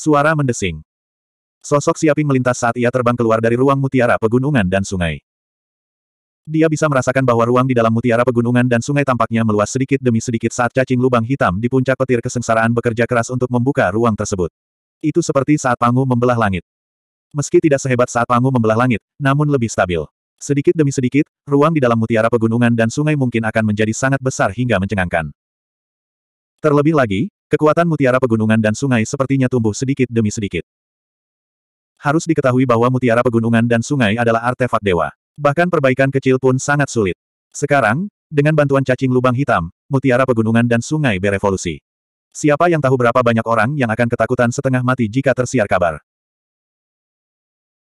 Suara mendesing. Sosok Siaping melintas saat ia terbang keluar dari ruang mutiara pegunungan dan sungai. Dia bisa merasakan bahwa ruang di dalam mutiara pegunungan dan sungai tampaknya meluas sedikit demi sedikit saat cacing lubang hitam di puncak petir kesengsaraan bekerja keras untuk membuka ruang tersebut. Itu seperti saat Pangu membelah langit. Meski tidak sehebat saat Pangu membelah langit, namun lebih stabil. Sedikit demi sedikit, ruang di dalam mutiara pegunungan dan sungai mungkin akan menjadi sangat besar hingga mencengangkan. Terlebih lagi, Kekuatan mutiara pegunungan dan sungai sepertinya tumbuh sedikit demi sedikit. Harus diketahui bahwa mutiara pegunungan dan sungai adalah artefak dewa. Bahkan perbaikan kecil pun sangat sulit. Sekarang, dengan bantuan cacing lubang hitam, mutiara pegunungan dan sungai berevolusi. Siapa yang tahu berapa banyak orang yang akan ketakutan setengah mati jika tersiar kabar.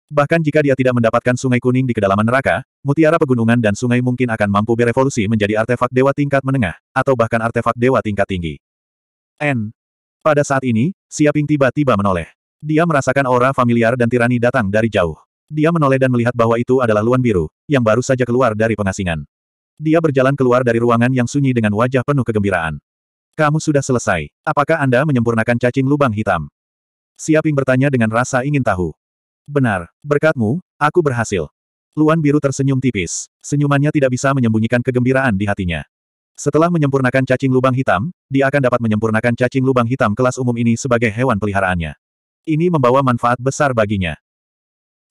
Bahkan jika dia tidak mendapatkan sungai kuning di kedalaman neraka, mutiara pegunungan dan sungai mungkin akan mampu berevolusi menjadi artefak dewa tingkat menengah, atau bahkan artefak dewa tingkat tinggi. N. Pada saat ini, Siaping tiba-tiba menoleh. Dia merasakan aura familiar dan tirani datang dari jauh. Dia menoleh dan melihat bahwa itu adalah Luan Biru, yang baru saja keluar dari pengasingan. Dia berjalan keluar dari ruangan yang sunyi dengan wajah penuh kegembiraan. Kamu sudah selesai. Apakah Anda menyempurnakan cacing lubang hitam? Siaping bertanya dengan rasa ingin tahu. Benar, berkatmu, aku berhasil. Luan Biru tersenyum tipis. Senyumannya tidak bisa menyembunyikan kegembiraan di hatinya. Setelah menyempurnakan cacing lubang hitam, dia akan dapat menyempurnakan cacing lubang hitam kelas umum ini sebagai hewan peliharaannya. Ini membawa manfaat besar baginya.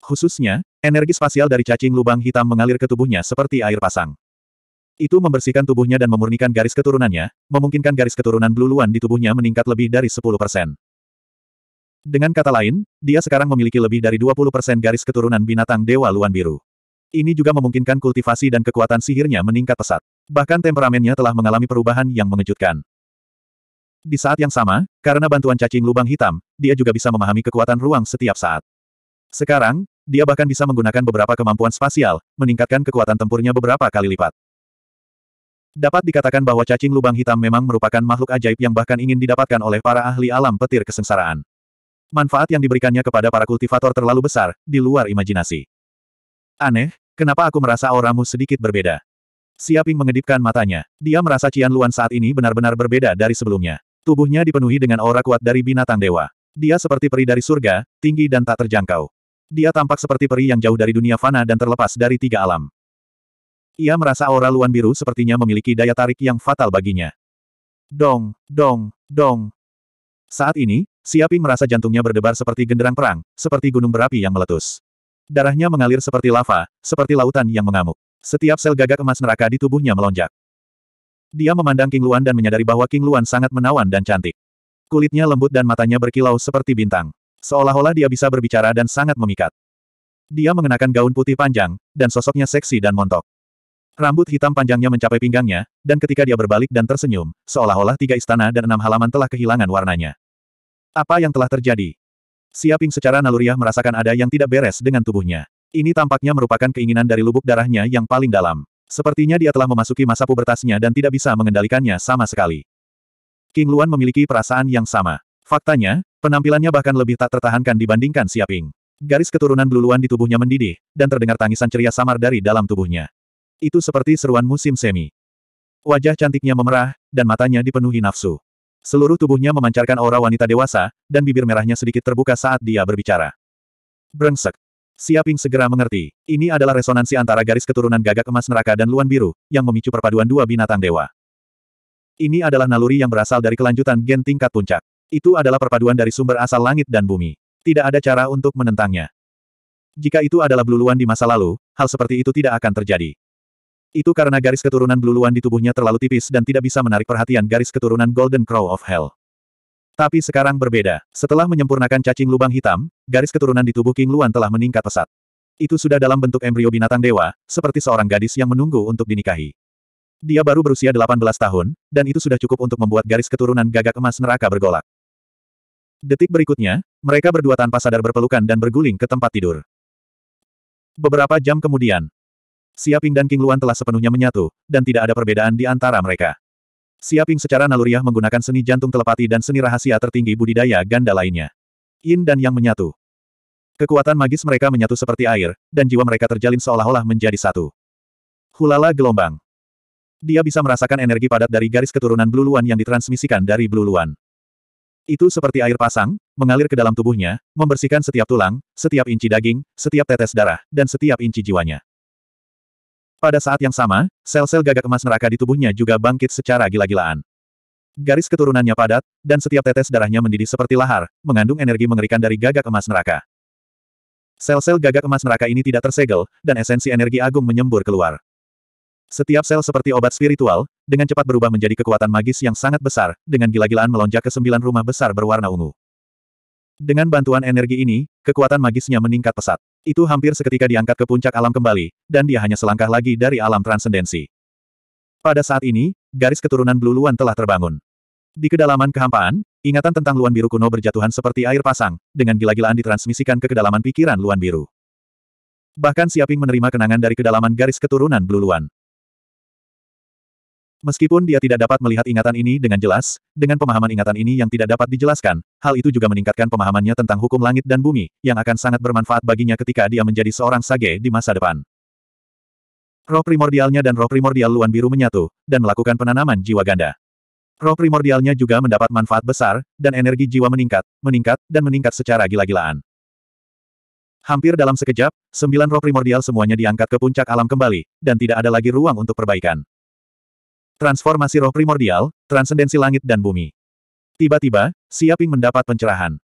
Khususnya, energi spasial dari cacing lubang hitam mengalir ke tubuhnya seperti air pasang. Itu membersihkan tubuhnya dan memurnikan garis keturunannya, memungkinkan garis keturunan bluluan di tubuhnya meningkat lebih dari 10 persen. Dengan kata lain, dia sekarang memiliki lebih dari 20% garis keturunan binatang Dewa Luan Biru. Ini juga memungkinkan kultivasi dan kekuatan sihirnya meningkat pesat. Bahkan temperamennya telah mengalami perubahan yang mengejutkan. Di saat yang sama, karena bantuan cacing lubang hitam, dia juga bisa memahami kekuatan ruang setiap saat. Sekarang, dia bahkan bisa menggunakan beberapa kemampuan spasial, meningkatkan kekuatan tempurnya beberapa kali lipat. Dapat dikatakan bahwa cacing lubang hitam memang merupakan makhluk ajaib yang bahkan ingin didapatkan oleh para ahli alam petir kesengsaraan. Manfaat yang diberikannya kepada para kultivator terlalu besar, di luar imajinasi. Aneh, kenapa aku merasa auramu sedikit berbeda? Siaping mengedipkan matanya. Dia merasa Cian Luan saat ini benar-benar berbeda dari sebelumnya. Tubuhnya dipenuhi dengan aura kuat dari binatang dewa. Dia seperti peri dari surga, tinggi dan tak terjangkau. Dia tampak seperti peri yang jauh dari dunia fana dan terlepas dari tiga alam. Ia merasa aura luan biru sepertinya memiliki daya tarik yang fatal baginya. Dong, dong, dong. Saat ini, Siaping merasa jantungnya berdebar seperti genderang perang, seperti gunung berapi yang meletus. Darahnya mengalir seperti lava, seperti lautan yang mengamuk. Setiap sel gagak emas neraka di tubuhnya melonjak. Dia memandang King Luan dan menyadari bahwa King Luan sangat menawan dan cantik. Kulitnya lembut dan matanya berkilau seperti bintang. Seolah-olah dia bisa berbicara dan sangat memikat. Dia mengenakan gaun putih panjang, dan sosoknya seksi dan montok. Rambut hitam panjangnya mencapai pinggangnya, dan ketika dia berbalik dan tersenyum, seolah-olah tiga istana dan enam halaman telah kehilangan warnanya. Apa yang telah terjadi? Siaping secara naluriah merasakan ada yang tidak beres dengan tubuhnya. Ini tampaknya merupakan keinginan dari lubuk darahnya yang paling dalam. Sepertinya dia telah memasuki masa pubertasnya dan tidak bisa mengendalikannya sama sekali. King Luan memiliki perasaan yang sama. Faktanya, penampilannya bahkan lebih tak tertahankan dibandingkan Siaping. Garis keturunan Bluluan di tubuhnya mendidih, dan terdengar tangisan ceria samar dari dalam tubuhnya. Itu seperti seruan musim semi. Wajah cantiknya memerah, dan matanya dipenuhi nafsu. Seluruh tubuhnya memancarkan aura wanita dewasa, dan bibir merahnya sedikit terbuka saat dia berbicara. Brengsek, Siaping segera mengerti, ini adalah resonansi antara garis keturunan gagak emas neraka dan luan biru, yang memicu perpaduan dua binatang dewa. Ini adalah naluri yang berasal dari kelanjutan gen tingkat puncak. Itu adalah perpaduan dari sumber asal langit dan bumi. Tidak ada cara untuk menentangnya. Jika itu adalah beluluan di masa lalu, hal seperti itu tidak akan terjadi. Itu karena garis keturunan beluluan di tubuhnya terlalu tipis dan tidak bisa menarik perhatian garis keturunan Golden Crow of Hell. Tapi sekarang berbeda. Setelah menyempurnakan cacing lubang hitam, garis keturunan di tubuh King Luan telah meningkat pesat. Itu sudah dalam bentuk embrio binatang dewa, seperti seorang gadis yang menunggu untuk dinikahi. Dia baru berusia 18 tahun, dan itu sudah cukup untuk membuat garis keturunan gagak emas neraka bergolak. Detik berikutnya, mereka berdua tanpa sadar berpelukan dan berguling ke tempat tidur. Beberapa jam kemudian, Siaping dan King Luan telah sepenuhnya menyatu, dan tidak ada perbedaan di antara mereka. Siaping secara naluriah menggunakan seni jantung telepati dan seni rahasia tertinggi budidaya ganda lainnya. Yin dan Yang menyatu. Kekuatan magis mereka menyatu seperti air, dan jiwa mereka terjalin seolah-olah menjadi satu. Hulala gelombang. Dia bisa merasakan energi padat dari garis keturunan bluluan yang ditransmisikan dari bluluan. Itu seperti air pasang, mengalir ke dalam tubuhnya, membersihkan setiap tulang, setiap inci daging, setiap tetes darah, dan setiap inci jiwanya. Pada saat yang sama, sel-sel gagak emas neraka di tubuhnya juga bangkit secara gila-gilaan. Garis keturunannya padat, dan setiap tetes darahnya mendidih seperti lahar, mengandung energi mengerikan dari gagak emas neraka. Sel-sel gagak emas neraka ini tidak tersegel, dan esensi energi agung menyembur keluar. Setiap sel seperti obat spiritual, dengan cepat berubah menjadi kekuatan magis yang sangat besar, dengan gila-gilaan melonjak ke sembilan rumah besar berwarna ungu. Dengan bantuan energi ini, kekuatan magisnya meningkat pesat. Itu hampir seketika diangkat ke puncak alam kembali, dan dia hanya selangkah lagi dari alam transendensi. Pada saat ini, garis keturunan Blue Luan telah terbangun. Di kedalaman kehampaan, ingatan tentang Luan Biru kuno berjatuhan seperti air pasang, dengan gila-gilaan ditransmisikan ke kedalaman pikiran Luan Biru. Bahkan Siaping menerima kenangan dari kedalaman garis keturunan Blue Luan. Meskipun dia tidak dapat melihat ingatan ini dengan jelas, dengan pemahaman ingatan ini yang tidak dapat dijelaskan, hal itu juga meningkatkan pemahamannya tentang hukum langit dan bumi, yang akan sangat bermanfaat baginya ketika dia menjadi seorang sage di masa depan. Roh primordialnya dan roh primordial Luan Biru menyatu, dan melakukan penanaman jiwa ganda. Roh primordialnya juga mendapat manfaat besar, dan energi jiwa meningkat, meningkat, dan meningkat secara gila-gilaan. Hampir dalam sekejap, sembilan roh primordial semuanya diangkat ke puncak alam kembali, dan tidak ada lagi ruang untuk perbaikan. Transformasi roh primordial, transendensi langit dan bumi. Tiba-tiba, Siaping mendapat pencerahan.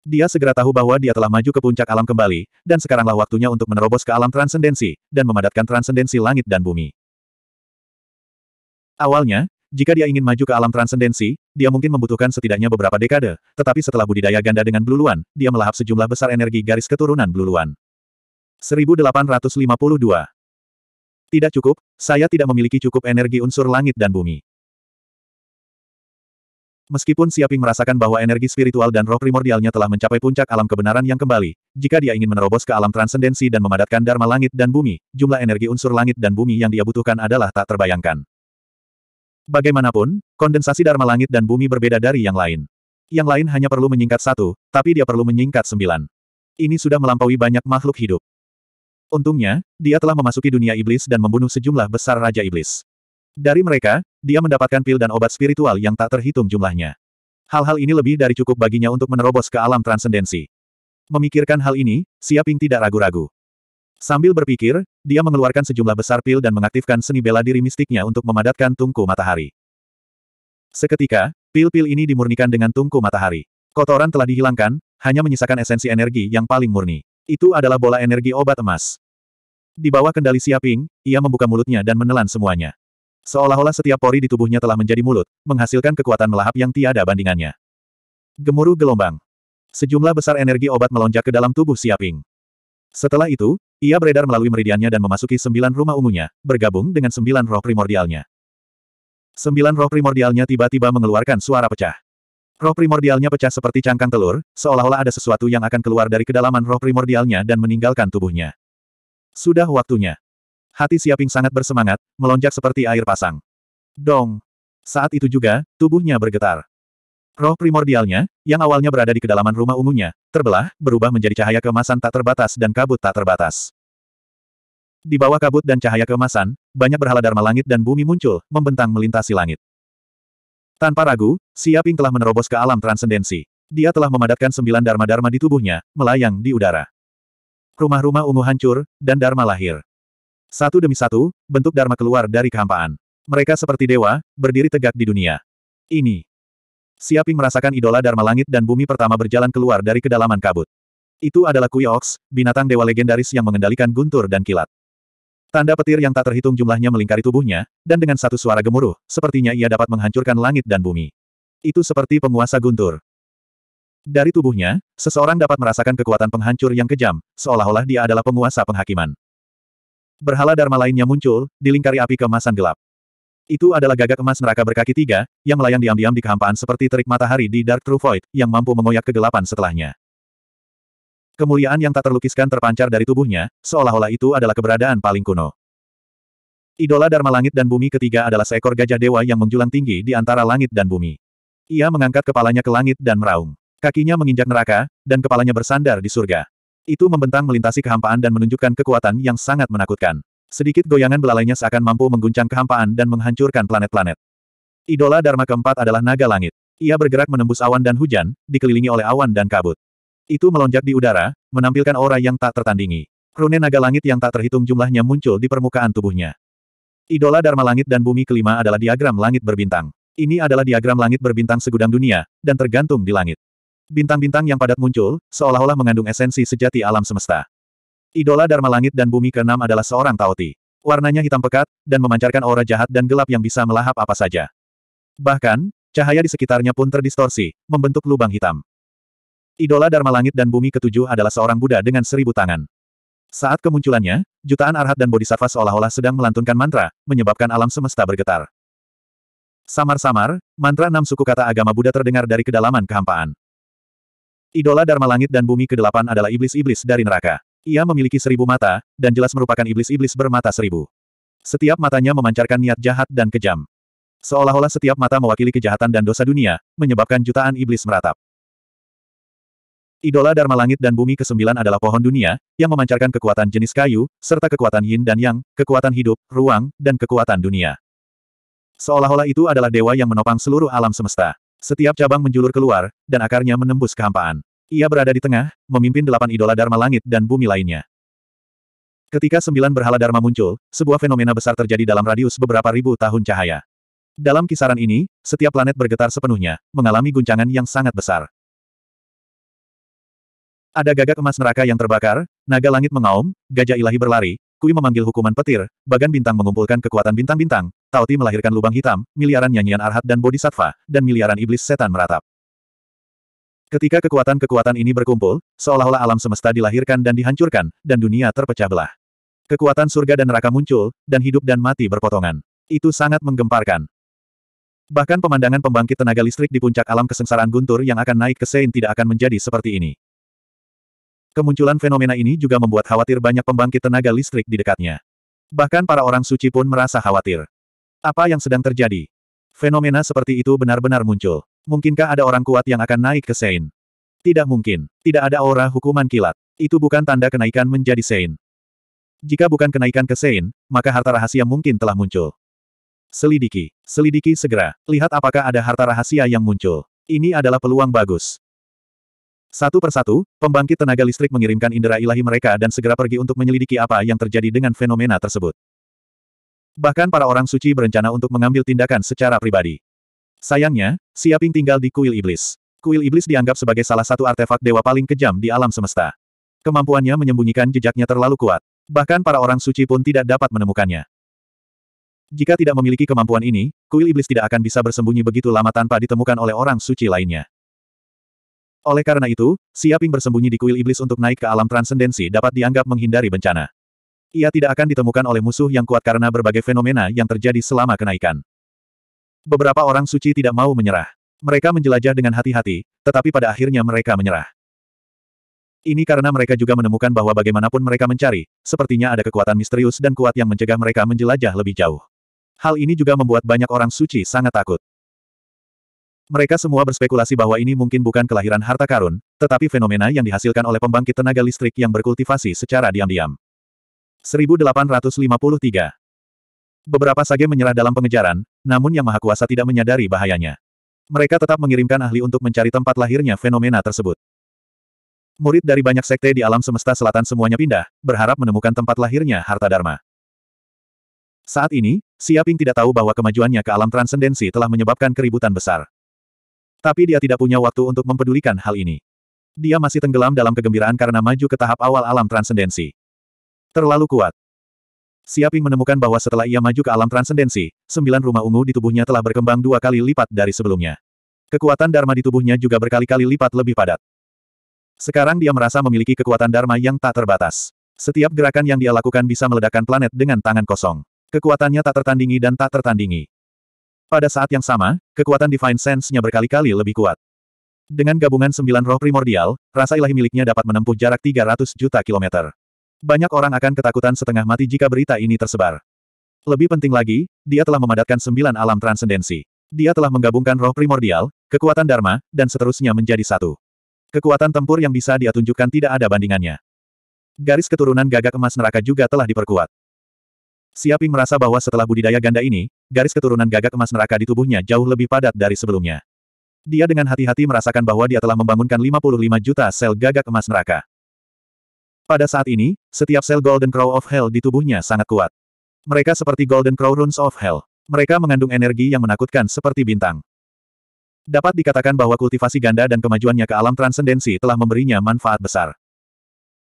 Dia segera tahu bahwa dia telah maju ke puncak alam kembali, dan sekaranglah waktunya untuk menerobos ke alam transendensi, dan memadatkan transendensi langit dan bumi. Awalnya, jika dia ingin maju ke alam transendensi, dia mungkin membutuhkan setidaknya beberapa dekade, tetapi setelah budidaya ganda dengan bluluan, dia melahap sejumlah besar energi garis keturunan bluluan. 1852 tidak cukup, saya tidak memiliki cukup energi unsur langit dan bumi. Meskipun Siaping merasakan bahwa energi spiritual dan roh primordialnya telah mencapai puncak alam kebenaran yang kembali, jika dia ingin menerobos ke alam transendensi dan memadatkan dharma langit dan bumi, jumlah energi unsur langit dan bumi yang dia butuhkan adalah tak terbayangkan. Bagaimanapun, kondensasi dharma langit dan bumi berbeda dari yang lain. Yang lain hanya perlu menyingkat satu, tapi dia perlu menyingkat sembilan. Ini sudah melampaui banyak makhluk hidup. Untungnya, dia telah memasuki dunia iblis dan membunuh sejumlah besar Raja Iblis. Dari mereka, dia mendapatkan pil dan obat spiritual yang tak terhitung jumlahnya. Hal-hal ini lebih dari cukup baginya untuk menerobos ke alam transendensi. Memikirkan hal ini, Siaping tidak ragu-ragu. Sambil berpikir, dia mengeluarkan sejumlah besar pil dan mengaktifkan seni bela diri mistiknya untuk memadatkan tungku matahari. Seketika, pil-pil ini dimurnikan dengan tungku matahari. Kotoran telah dihilangkan, hanya menyisakan esensi energi yang paling murni. Itu adalah bola energi obat emas. Di bawah kendali Siaping, ia membuka mulutnya dan menelan semuanya. Seolah-olah setiap pori di tubuhnya telah menjadi mulut, menghasilkan kekuatan melahap yang tiada bandingannya. Gemuruh gelombang. Sejumlah besar energi obat melonjak ke dalam tubuh Siaping. Setelah itu, ia beredar melalui meridiannya dan memasuki sembilan rumah ungunya, bergabung dengan sembilan roh primordialnya. Sembilan roh primordialnya tiba-tiba mengeluarkan suara pecah. Roh primordialnya pecah seperti cangkang telur, seolah-olah ada sesuatu yang akan keluar dari kedalaman roh primordialnya dan meninggalkan tubuhnya. Sudah waktunya. Hati Siaping sangat bersemangat, melonjak seperti air pasang. Dong! Saat itu juga, tubuhnya bergetar. Roh primordialnya, yang awalnya berada di kedalaman rumah ungunya, terbelah, berubah menjadi cahaya kemasan tak terbatas dan kabut tak terbatas. Di bawah kabut dan cahaya kemasan, banyak berhala dharma langit dan bumi muncul, membentang melintasi langit. Tanpa ragu, Siaping telah menerobos ke alam transendensi. Dia telah memadatkan sembilan dharma-dharma di tubuhnya, melayang di udara. Rumah-rumah ungu hancur, dan dharma lahir. Satu demi satu, bentuk dharma keluar dari kehampaan. Mereka seperti dewa, berdiri tegak di dunia. Ini. Siaping merasakan idola dharma langit dan bumi pertama berjalan keluar dari kedalaman kabut. Itu adalah Kui Ox, binatang dewa legendaris yang mengendalikan guntur dan kilat. Tanda petir yang tak terhitung jumlahnya melingkari tubuhnya, dan dengan satu suara gemuruh, sepertinya ia dapat menghancurkan langit dan bumi. Itu seperti penguasa guntur. Dari tubuhnya, seseorang dapat merasakan kekuatan penghancur yang kejam, seolah-olah dia adalah penguasa penghakiman. Berhala Dharma lainnya muncul, dilingkari api kemasan gelap. Itu adalah gagak emas neraka berkaki tiga, yang melayang diam-diam di kehampaan seperti terik matahari di Dark True Void, yang mampu mengoyak kegelapan setelahnya. Kemuliaan yang tak terlukiskan terpancar dari tubuhnya, seolah-olah itu adalah keberadaan paling kuno. Idola Dharma Langit dan Bumi ketiga adalah seekor gajah dewa yang menjulang tinggi di antara langit dan bumi. Ia mengangkat kepalanya ke langit dan meraung. Kakinya menginjak neraka, dan kepalanya bersandar di surga. Itu membentang melintasi kehampaan dan menunjukkan kekuatan yang sangat menakutkan. Sedikit goyangan belalainya seakan mampu mengguncang kehampaan dan menghancurkan planet-planet. Idola Dharma keempat adalah naga langit. Ia bergerak menembus awan dan hujan, dikelilingi oleh awan dan kabut. Itu melonjak di udara, menampilkan aura yang tak tertandingi. Rune naga langit yang tak terhitung jumlahnya muncul di permukaan tubuhnya. Idola Dharma Langit dan Bumi Kelima adalah diagram langit berbintang. Ini adalah diagram langit berbintang segudang dunia, dan tergantung di langit. Bintang-bintang yang padat muncul, seolah-olah mengandung esensi sejati alam semesta. Idola Dharma Langit dan Bumi Keenam adalah seorang Taoti. Warnanya hitam pekat, dan memancarkan aura jahat dan gelap yang bisa melahap apa saja. Bahkan, cahaya di sekitarnya pun terdistorsi, membentuk lubang hitam. Idola Dharma Langit dan Bumi Ketujuh adalah seorang Buddha dengan seribu tangan. Saat kemunculannya, jutaan arhat dan bodhisattva seolah-olah sedang melantunkan mantra, menyebabkan alam semesta bergetar. Samar-samar, mantra enam suku kata agama Buddha terdengar dari kedalaman kehampaan. Idola Dharma Langit dan Bumi Kedelapan adalah iblis-iblis dari neraka. Ia memiliki seribu mata, dan jelas merupakan iblis-iblis bermata seribu. Setiap matanya memancarkan niat jahat dan kejam. Seolah-olah setiap mata mewakili kejahatan dan dosa dunia, menyebabkan jutaan iblis meratap. Idola Dharma Langit dan Bumi ke-9 adalah pohon dunia, yang memancarkan kekuatan jenis kayu, serta kekuatan yin dan yang, kekuatan hidup, ruang, dan kekuatan dunia. Seolah-olah itu adalah dewa yang menopang seluruh alam semesta. Setiap cabang menjulur keluar, dan akarnya menembus kehampaan. Ia berada di tengah, memimpin delapan idola Dharma Langit dan Bumi lainnya. Ketika sembilan berhala Dharma muncul, sebuah fenomena besar terjadi dalam radius beberapa ribu tahun cahaya. Dalam kisaran ini, setiap planet bergetar sepenuhnya, mengalami guncangan yang sangat besar. Ada gagak emas neraka yang terbakar, naga langit mengaum, gajah ilahi berlari, Kui memanggil hukuman petir, Bagan Bintang mengumpulkan kekuatan bintang-bintang, Tauti melahirkan lubang hitam, miliaran nyanyian arhat dan bodhisattva, dan miliaran iblis setan meratap. Ketika kekuatan-kekuatan ini berkumpul, seolah-olah alam semesta dilahirkan dan dihancurkan, dan dunia terpecah belah. Kekuatan surga dan neraka muncul, dan hidup dan mati berpotongan. Itu sangat menggemparkan. Bahkan pemandangan pembangkit tenaga listrik di puncak alam kesengsaraan guntur yang akan naik ke Sein tidak akan menjadi seperti ini. Kemunculan fenomena ini juga membuat khawatir banyak pembangkit tenaga listrik di dekatnya. Bahkan para orang suci pun merasa khawatir. Apa yang sedang terjadi? Fenomena seperti itu benar-benar muncul. Mungkinkah ada orang kuat yang akan naik ke Sein? Tidak mungkin. Tidak ada aura hukuman kilat. Itu bukan tanda kenaikan menjadi Sein. Jika bukan kenaikan ke Sein, maka harta rahasia mungkin telah muncul. Selidiki. Selidiki segera. Lihat apakah ada harta rahasia yang muncul. Ini adalah peluang bagus. Satu persatu, pembangkit tenaga listrik mengirimkan indera ilahi mereka dan segera pergi untuk menyelidiki apa yang terjadi dengan fenomena tersebut. Bahkan para orang suci berencana untuk mengambil tindakan secara pribadi. Sayangnya, Siaping tinggal di kuil iblis. Kuil iblis dianggap sebagai salah satu artefak dewa paling kejam di alam semesta. Kemampuannya menyembunyikan jejaknya terlalu kuat. Bahkan para orang suci pun tidak dapat menemukannya. Jika tidak memiliki kemampuan ini, kuil iblis tidak akan bisa bersembunyi begitu lama tanpa ditemukan oleh orang suci lainnya. Oleh karena itu, Siaping bersembunyi di kuil iblis untuk naik ke alam transendensi dapat dianggap menghindari bencana. Ia tidak akan ditemukan oleh musuh yang kuat karena berbagai fenomena yang terjadi selama kenaikan. Beberapa orang suci tidak mau menyerah. Mereka menjelajah dengan hati-hati, tetapi pada akhirnya mereka menyerah. Ini karena mereka juga menemukan bahwa bagaimanapun mereka mencari, sepertinya ada kekuatan misterius dan kuat yang mencegah mereka menjelajah lebih jauh. Hal ini juga membuat banyak orang suci sangat takut. Mereka semua berspekulasi bahwa ini mungkin bukan kelahiran harta karun, tetapi fenomena yang dihasilkan oleh pembangkit tenaga listrik yang berkultivasi secara diam-diam. 1853 Beberapa sage menyerah dalam pengejaran, namun Yang Maha Kuasa tidak menyadari bahayanya. Mereka tetap mengirimkan ahli untuk mencari tempat lahirnya fenomena tersebut. Murid dari banyak sekte di alam semesta selatan semuanya pindah, berharap menemukan tempat lahirnya harta dharma. Saat ini, Siaping tidak tahu bahwa kemajuannya ke alam transendensi telah menyebabkan keributan besar. Tapi dia tidak punya waktu untuk mempedulikan hal ini. Dia masih tenggelam dalam kegembiraan karena maju ke tahap awal alam transendensi. Terlalu kuat. Siaping menemukan bahwa setelah ia maju ke alam transendensi, sembilan rumah ungu di tubuhnya telah berkembang dua kali lipat dari sebelumnya. Kekuatan Dharma di tubuhnya juga berkali-kali lipat lebih padat. Sekarang dia merasa memiliki kekuatan Dharma yang tak terbatas. Setiap gerakan yang dia lakukan bisa meledakkan planet dengan tangan kosong. Kekuatannya tak tertandingi dan tak tertandingi. Pada saat yang sama, kekuatan Divine Sense-nya berkali-kali lebih kuat. Dengan gabungan sembilan roh primordial, rasa ilahi miliknya dapat menempuh jarak 300 juta kilometer. Banyak orang akan ketakutan setengah mati jika berita ini tersebar. Lebih penting lagi, dia telah memadatkan sembilan alam transendensi. Dia telah menggabungkan roh primordial, kekuatan dharma, dan seterusnya menjadi satu. Kekuatan tempur yang bisa dia tunjukkan tidak ada bandingannya. Garis keturunan gagak emas neraka juga telah diperkuat. Siaping merasa bahwa setelah budidaya ganda ini, garis keturunan gagak emas neraka di tubuhnya jauh lebih padat dari sebelumnya. Dia dengan hati-hati merasakan bahwa dia telah membangunkan 55 juta sel gagak emas neraka. Pada saat ini, setiap sel Golden Crow of Hell di tubuhnya sangat kuat. Mereka seperti Golden Crow Runes of Hell. Mereka mengandung energi yang menakutkan seperti bintang. Dapat dikatakan bahwa kultivasi ganda dan kemajuannya ke alam transendensi telah memberinya manfaat besar.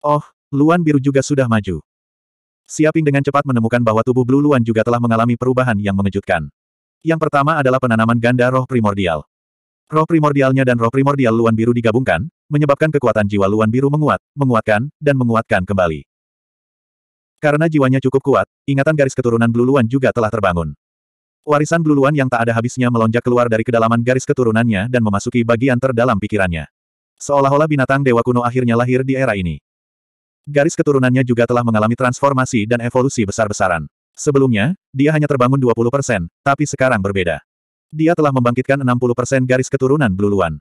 Oh, Luan Biru juga sudah maju. Siaping dengan cepat menemukan bahwa tubuh Blue Luan juga telah mengalami perubahan yang mengejutkan. Yang pertama adalah penanaman ganda roh primordial. Roh primordialnya dan roh primordial Luan Biru digabungkan, menyebabkan kekuatan jiwa Luan Biru menguat, menguatkan, dan menguatkan kembali. Karena jiwanya cukup kuat, ingatan garis keturunan Blue Luan juga telah terbangun. Warisan Blue Luan yang tak ada habisnya melonjak keluar dari kedalaman garis keturunannya dan memasuki bagian terdalam pikirannya. Seolah-olah binatang dewa kuno akhirnya lahir di era ini. Garis keturunannya juga telah mengalami transformasi dan evolusi besar-besaran. Sebelumnya, dia hanya terbangun 20%, tapi sekarang berbeda. Dia telah membangkitkan 60% garis keturunan Bluluan.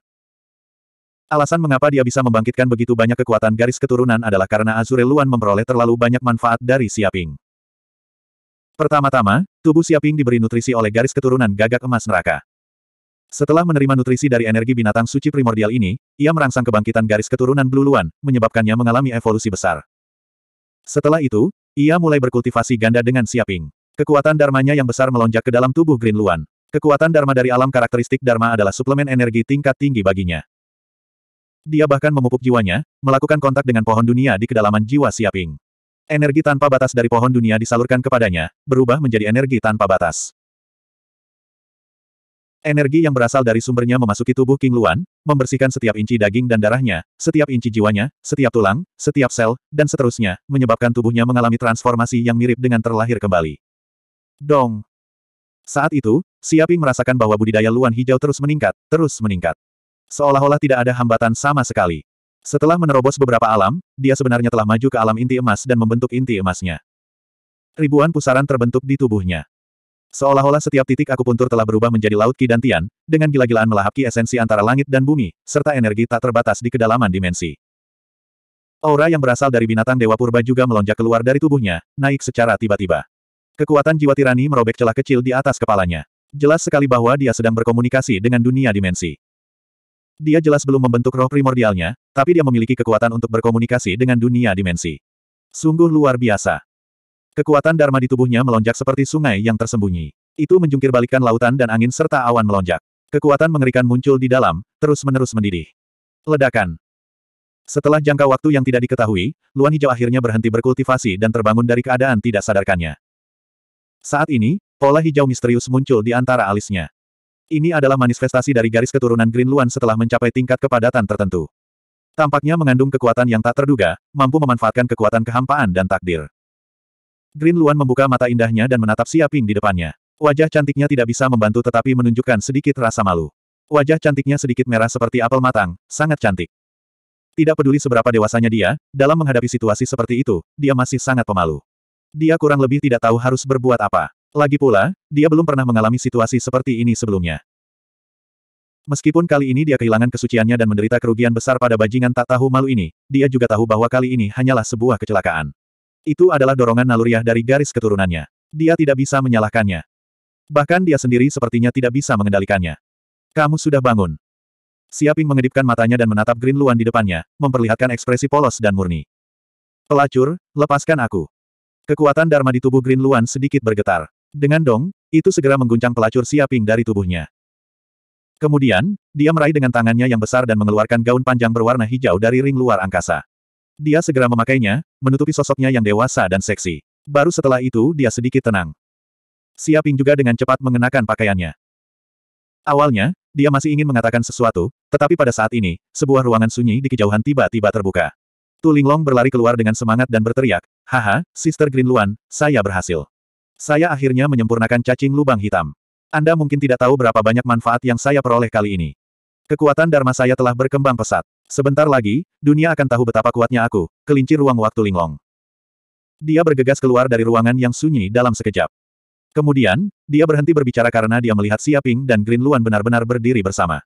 Alasan mengapa dia bisa membangkitkan begitu banyak kekuatan garis keturunan adalah karena Azure Luan memperoleh terlalu banyak manfaat dari Siaping. Pertama-tama, tubuh Siaping diberi nutrisi oleh garis keturunan gagak emas neraka. Setelah menerima nutrisi dari energi binatang suci primordial ini, ia merangsang kebangkitan garis keturunan Bluluan, menyebabkannya mengalami evolusi besar. Setelah itu, ia mulai berkultivasi ganda dengan Siaping. Kekuatan dharmanya yang besar melonjak ke dalam tubuh Green Luan. Kekuatan dharma dari alam karakteristik dharma adalah suplemen energi tingkat tinggi baginya. Dia bahkan memupuk jiwanya, melakukan kontak dengan pohon dunia di kedalaman jiwa Siaping. Energi tanpa batas dari pohon dunia disalurkan kepadanya, berubah menjadi energi tanpa batas. Energi yang berasal dari sumbernya memasuki tubuh King Luan, membersihkan setiap inci daging dan darahnya, setiap inci jiwanya, setiap tulang, setiap sel, dan seterusnya, menyebabkan tubuhnya mengalami transformasi yang mirip dengan terlahir kembali. Dong! Saat itu, Siaping merasakan bahwa budidaya Luan hijau terus meningkat, terus meningkat. Seolah-olah tidak ada hambatan sama sekali. Setelah menerobos beberapa alam, dia sebenarnya telah maju ke alam inti emas dan membentuk inti emasnya. Ribuan pusaran terbentuk di tubuhnya. Seolah-olah setiap titik aku puntur telah berubah menjadi laut Ki dan dengan gila-gilaan melahap Ki esensi antara langit dan bumi, serta energi tak terbatas di kedalaman dimensi. Aura yang berasal dari binatang Dewa Purba juga melonjak keluar dari tubuhnya, naik secara tiba-tiba. Kekuatan jiwa tirani merobek celah kecil di atas kepalanya. Jelas sekali bahwa dia sedang berkomunikasi dengan dunia dimensi. Dia jelas belum membentuk roh primordialnya, tapi dia memiliki kekuatan untuk berkomunikasi dengan dunia dimensi. Sungguh luar biasa. Kekuatan Dharma di tubuhnya melonjak seperti sungai yang tersembunyi. Itu menjungkirbalikan lautan dan angin serta awan melonjak. Kekuatan mengerikan muncul di dalam, terus-menerus mendidih. Ledakan. Setelah jangka waktu yang tidak diketahui, Luan Hijau akhirnya berhenti berkultivasi dan terbangun dari keadaan tidak sadarkannya. Saat ini, pola hijau misterius muncul di antara alisnya. Ini adalah manifestasi dari garis keturunan Green Luan setelah mencapai tingkat kepadatan tertentu. Tampaknya mengandung kekuatan yang tak terduga, mampu memanfaatkan kekuatan kehampaan dan takdir. Green Luan membuka mata indahnya dan menatap Ping di depannya. Wajah cantiknya tidak bisa membantu tetapi menunjukkan sedikit rasa malu. Wajah cantiknya sedikit merah seperti apel matang, sangat cantik. Tidak peduli seberapa dewasanya dia, dalam menghadapi situasi seperti itu, dia masih sangat pemalu. Dia kurang lebih tidak tahu harus berbuat apa. Lagi pula, dia belum pernah mengalami situasi seperti ini sebelumnya. Meskipun kali ini dia kehilangan kesuciannya dan menderita kerugian besar pada bajingan tak tahu malu ini, dia juga tahu bahwa kali ini hanyalah sebuah kecelakaan. Itu adalah dorongan naluriah dari garis keturunannya. Dia tidak bisa menyalahkannya. Bahkan dia sendiri sepertinya tidak bisa mengendalikannya. Kamu sudah bangun. Siaping mengedipkan matanya dan menatap Green Luan di depannya, memperlihatkan ekspresi polos dan murni. Pelacur, lepaskan aku. Kekuatan Dharma di tubuh Green Luan sedikit bergetar. Dengan dong, itu segera mengguncang pelacur Siaping dari tubuhnya. Kemudian, dia meraih dengan tangannya yang besar dan mengeluarkan gaun panjang berwarna hijau dari ring luar angkasa. Dia segera memakainya, menutupi sosoknya yang dewasa dan seksi. Baru setelah itu dia sedikit tenang. Siaping juga dengan cepat mengenakan pakaiannya. Awalnya, dia masih ingin mengatakan sesuatu, tetapi pada saat ini, sebuah ruangan sunyi di kejauhan tiba-tiba terbuka. Tu Linglong berlari keluar dengan semangat dan berteriak, Haha, Sister Green Luan, saya berhasil. Saya akhirnya menyempurnakan cacing lubang hitam. Anda mungkin tidak tahu berapa banyak manfaat yang saya peroleh kali ini. Kekuatan Dharma saya telah berkembang pesat. Sebentar lagi, dunia akan tahu betapa kuatnya aku, kelinci ruang waktu linglong. Dia bergegas keluar dari ruangan yang sunyi dalam sekejap. Kemudian, dia berhenti berbicara karena dia melihat Siaping dan Green Luan benar-benar berdiri bersama.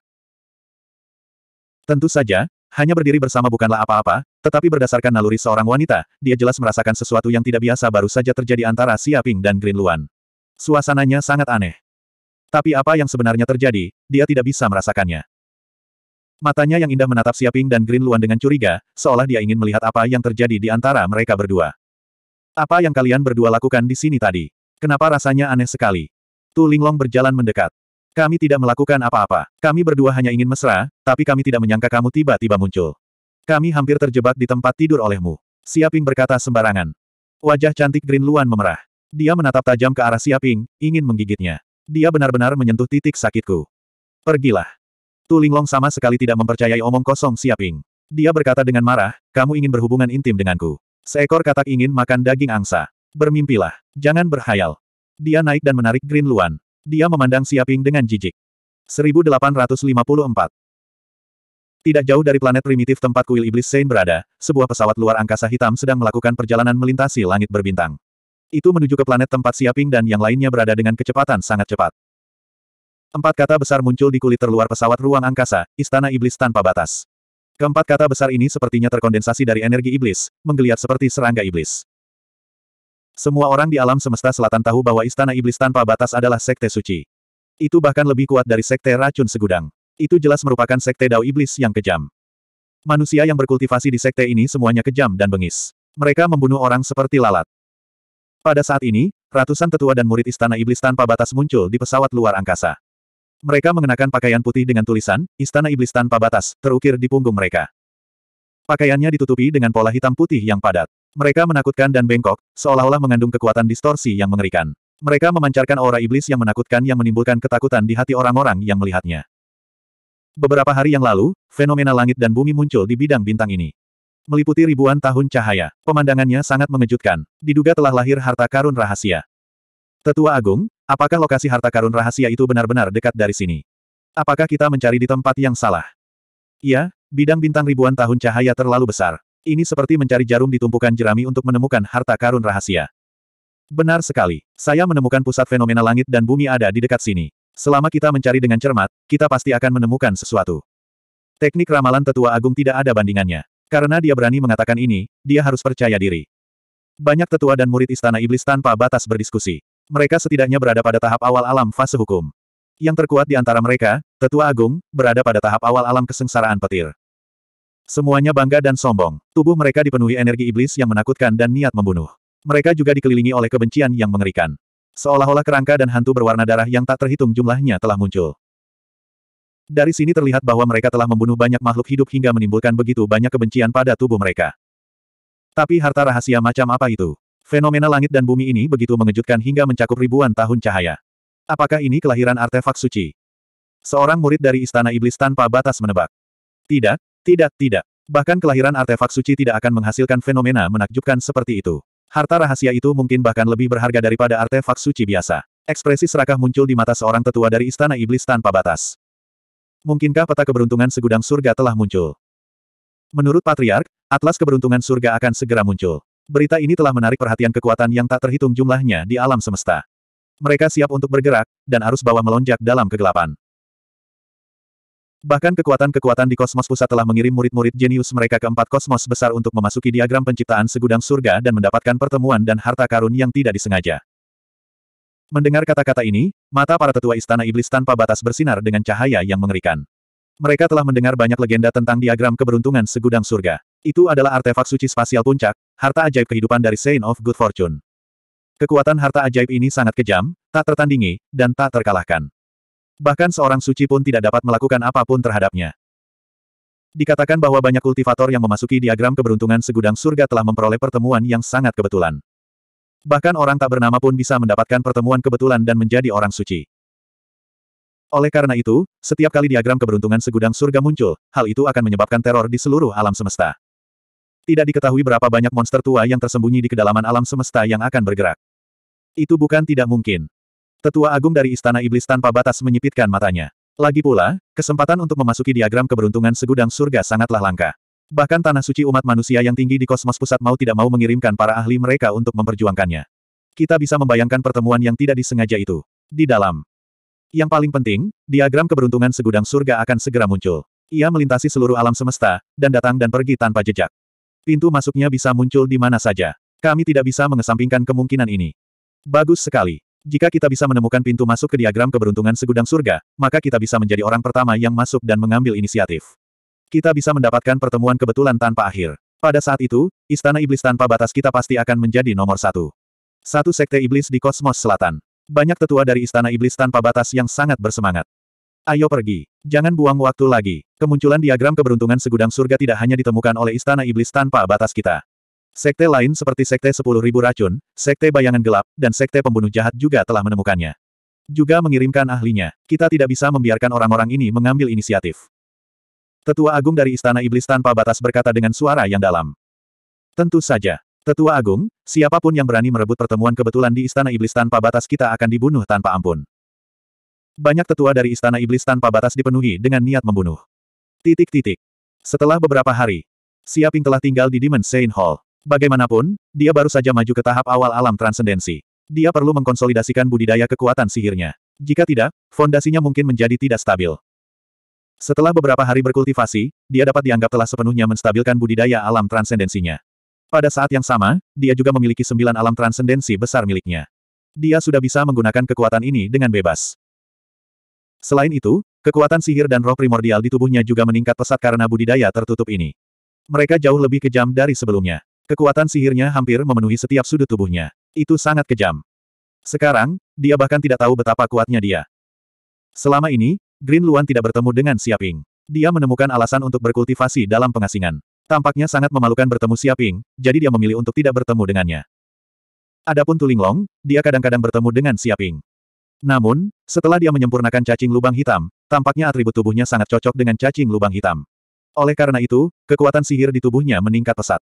Tentu saja, hanya berdiri bersama bukanlah apa-apa, tetapi berdasarkan naluri seorang wanita, dia jelas merasakan sesuatu yang tidak biasa baru saja terjadi antara Siaping dan Green Luan. Suasananya sangat aneh. Tapi apa yang sebenarnya terjadi, dia tidak bisa merasakannya. Matanya yang indah menatap Siaping dan Green Luan dengan curiga, seolah dia ingin melihat apa yang terjadi di antara mereka berdua. Apa yang kalian berdua lakukan di sini tadi? Kenapa rasanya aneh sekali? Tu Linglong berjalan mendekat. Kami tidak melakukan apa-apa. Kami berdua hanya ingin mesra, tapi kami tidak menyangka kamu tiba-tiba muncul. Kami hampir terjebak di tempat tidur olehmu. Siaping berkata sembarangan. Wajah cantik Green Luan memerah. Dia menatap tajam ke arah Siaping, ingin menggigitnya. Dia benar-benar menyentuh titik sakitku. Pergilah. Tu Linglong sama sekali tidak mempercayai omong kosong Siaping. Dia berkata dengan marah, kamu ingin berhubungan intim denganku. Seekor katak ingin makan daging angsa. Bermimpilah, jangan berhayal. Dia naik dan menarik Green Luan. Dia memandang Siaping dengan jijik. 1854 Tidak jauh dari planet primitif tempat kuil iblis Sein berada, sebuah pesawat luar angkasa hitam sedang melakukan perjalanan melintasi langit berbintang. Itu menuju ke planet tempat Siaping dan yang lainnya berada dengan kecepatan sangat cepat. Empat kata besar muncul di kulit terluar pesawat ruang angkasa, Istana Iblis tanpa batas. Keempat kata besar ini sepertinya terkondensasi dari energi iblis, menggeliat seperti serangga iblis. Semua orang di alam semesta selatan tahu bahwa Istana Iblis tanpa batas adalah sekte suci. Itu bahkan lebih kuat dari sekte racun segudang. Itu jelas merupakan sekte dao iblis yang kejam. Manusia yang berkultivasi di sekte ini semuanya kejam dan bengis. Mereka membunuh orang seperti lalat. Pada saat ini, ratusan tetua dan murid Istana Iblis tanpa batas muncul di pesawat luar angkasa. Mereka mengenakan pakaian putih dengan tulisan, Istana Iblis Tanpa Batas, terukir di punggung mereka. Pakaiannya ditutupi dengan pola hitam putih yang padat. Mereka menakutkan dan bengkok, seolah-olah mengandung kekuatan distorsi yang mengerikan. Mereka memancarkan aura iblis yang menakutkan yang menimbulkan ketakutan di hati orang-orang yang melihatnya. Beberapa hari yang lalu, fenomena langit dan bumi muncul di bidang bintang ini. Meliputi ribuan tahun cahaya, pemandangannya sangat mengejutkan. Diduga telah lahir harta karun rahasia. Tetua Agung, Apakah lokasi harta karun rahasia itu benar-benar dekat dari sini? Apakah kita mencari di tempat yang salah? Iya, bidang bintang ribuan tahun cahaya terlalu besar. Ini seperti mencari jarum di tumpukan jerami untuk menemukan harta karun rahasia. Benar sekali. Saya menemukan pusat fenomena langit dan bumi ada di dekat sini. Selama kita mencari dengan cermat, kita pasti akan menemukan sesuatu. Teknik ramalan tetua agung tidak ada bandingannya. Karena dia berani mengatakan ini, dia harus percaya diri. Banyak tetua dan murid istana iblis tanpa batas berdiskusi mereka setidaknya berada pada tahap awal alam fase hukum. Yang terkuat di antara mereka, Tetua Agung, berada pada tahap awal alam kesengsaraan petir. Semuanya bangga dan sombong. Tubuh mereka dipenuhi energi iblis yang menakutkan dan niat membunuh. Mereka juga dikelilingi oleh kebencian yang mengerikan. Seolah-olah kerangka dan hantu berwarna darah yang tak terhitung jumlahnya telah muncul. Dari sini terlihat bahwa mereka telah membunuh banyak makhluk hidup hingga menimbulkan begitu banyak kebencian pada tubuh mereka. Tapi harta rahasia macam apa itu? Fenomena langit dan bumi ini begitu mengejutkan hingga mencakup ribuan tahun cahaya. Apakah ini kelahiran artefak suci? Seorang murid dari Istana Iblis tanpa batas menebak. Tidak, tidak, tidak. Bahkan kelahiran artefak suci tidak akan menghasilkan fenomena menakjubkan seperti itu. Harta rahasia itu mungkin bahkan lebih berharga daripada artefak suci biasa. Ekspresi serakah muncul di mata seorang tetua dari Istana Iblis tanpa batas. Mungkinkah peta keberuntungan segudang surga telah muncul? Menurut Patriark, Atlas keberuntungan surga akan segera muncul. Berita ini telah menarik perhatian kekuatan yang tak terhitung jumlahnya di alam semesta. Mereka siap untuk bergerak, dan arus bawah melonjak dalam kegelapan. Bahkan kekuatan-kekuatan di kosmos pusat telah mengirim murid-murid jenius mereka ke empat kosmos besar untuk memasuki diagram penciptaan segudang surga dan mendapatkan pertemuan dan harta karun yang tidak disengaja. Mendengar kata-kata ini, mata para tetua istana iblis tanpa batas bersinar dengan cahaya yang mengerikan. Mereka telah mendengar banyak legenda tentang diagram keberuntungan segudang surga. Itu adalah artefak suci spasial puncak, harta ajaib kehidupan dari Saint of Good Fortune. Kekuatan harta ajaib ini sangat kejam, tak tertandingi, dan tak terkalahkan. Bahkan seorang suci pun tidak dapat melakukan apapun terhadapnya. Dikatakan bahwa banyak kultivator yang memasuki diagram keberuntungan segudang surga telah memperoleh pertemuan yang sangat kebetulan. Bahkan orang tak bernama pun bisa mendapatkan pertemuan kebetulan dan menjadi orang suci. Oleh karena itu, setiap kali diagram keberuntungan segudang surga muncul, hal itu akan menyebabkan teror di seluruh alam semesta. Tidak diketahui berapa banyak monster tua yang tersembunyi di kedalaman alam semesta yang akan bergerak. Itu bukan tidak mungkin. Tetua agung dari Istana Iblis tanpa batas menyipitkan matanya. Lagi pula, kesempatan untuk memasuki diagram keberuntungan segudang surga sangatlah langka. Bahkan tanah suci umat manusia yang tinggi di kosmos pusat mau tidak mau mengirimkan para ahli mereka untuk memperjuangkannya. Kita bisa membayangkan pertemuan yang tidak disengaja itu. Di dalam. Yang paling penting, diagram keberuntungan segudang surga akan segera muncul. Ia melintasi seluruh alam semesta, dan datang dan pergi tanpa jejak. Pintu masuknya bisa muncul di mana saja. Kami tidak bisa mengesampingkan kemungkinan ini. Bagus sekali. Jika kita bisa menemukan pintu masuk ke diagram keberuntungan segudang surga, maka kita bisa menjadi orang pertama yang masuk dan mengambil inisiatif. Kita bisa mendapatkan pertemuan kebetulan tanpa akhir. Pada saat itu, Istana Iblis tanpa batas kita pasti akan menjadi nomor satu. Satu sekte iblis di kosmos selatan. Banyak tetua dari Istana Iblis tanpa batas yang sangat bersemangat. Ayo pergi. Jangan buang waktu lagi. Kemunculan diagram keberuntungan segudang surga tidak hanya ditemukan oleh istana iblis tanpa batas kita. Sekte lain seperti Sekte 10.000 Racun, Sekte Bayangan Gelap, dan Sekte Pembunuh Jahat juga telah menemukannya. Juga mengirimkan ahlinya. Kita tidak bisa membiarkan orang-orang ini mengambil inisiatif. Tetua Agung dari Istana Iblis Tanpa Batas berkata dengan suara yang dalam. Tentu saja. Tetua Agung, siapapun yang berani merebut pertemuan kebetulan di Istana Iblis Tanpa Batas kita akan dibunuh tanpa ampun. Banyak tetua dari istana iblis tanpa batas dipenuhi dengan niat membunuh. Titik-titik. Setelah beberapa hari, Siaping telah tinggal di Demon Saint Hall. Bagaimanapun, dia baru saja maju ke tahap awal alam transendensi. Dia perlu mengkonsolidasikan budidaya kekuatan sihirnya. Jika tidak, fondasinya mungkin menjadi tidak stabil. Setelah beberapa hari berkultivasi, dia dapat dianggap telah sepenuhnya menstabilkan budidaya alam transendensinya. Pada saat yang sama, dia juga memiliki sembilan alam transendensi besar miliknya. Dia sudah bisa menggunakan kekuatan ini dengan bebas. Selain itu, kekuatan sihir dan roh primordial di tubuhnya juga meningkat pesat karena budidaya tertutup ini. Mereka jauh lebih kejam dari sebelumnya. Kekuatan sihirnya hampir memenuhi setiap sudut tubuhnya. Itu sangat kejam. Sekarang, dia bahkan tidak tahu betapa kuatnya dia. Selama ini, Green Luan tidak bertemu dengan Siaping. Dia menemukan alasan untuk berkultivasi dalam pengasingan. Tampaknya sangat memalukan bertemu Siaping, jadi dia memilih untuk tidak bertemu dengannya. Adapun Tulinglong, dia kadang-kadang bertemu dengan Siaping. Namun, setelah dia menyempurnakan cacing lubang hitam, tampaknya atribut tubuhnya sangat cocok dengan cacing lubang hitam. Oleh karena itu, kekuatan sihir di tubuhnya meningkat pesat.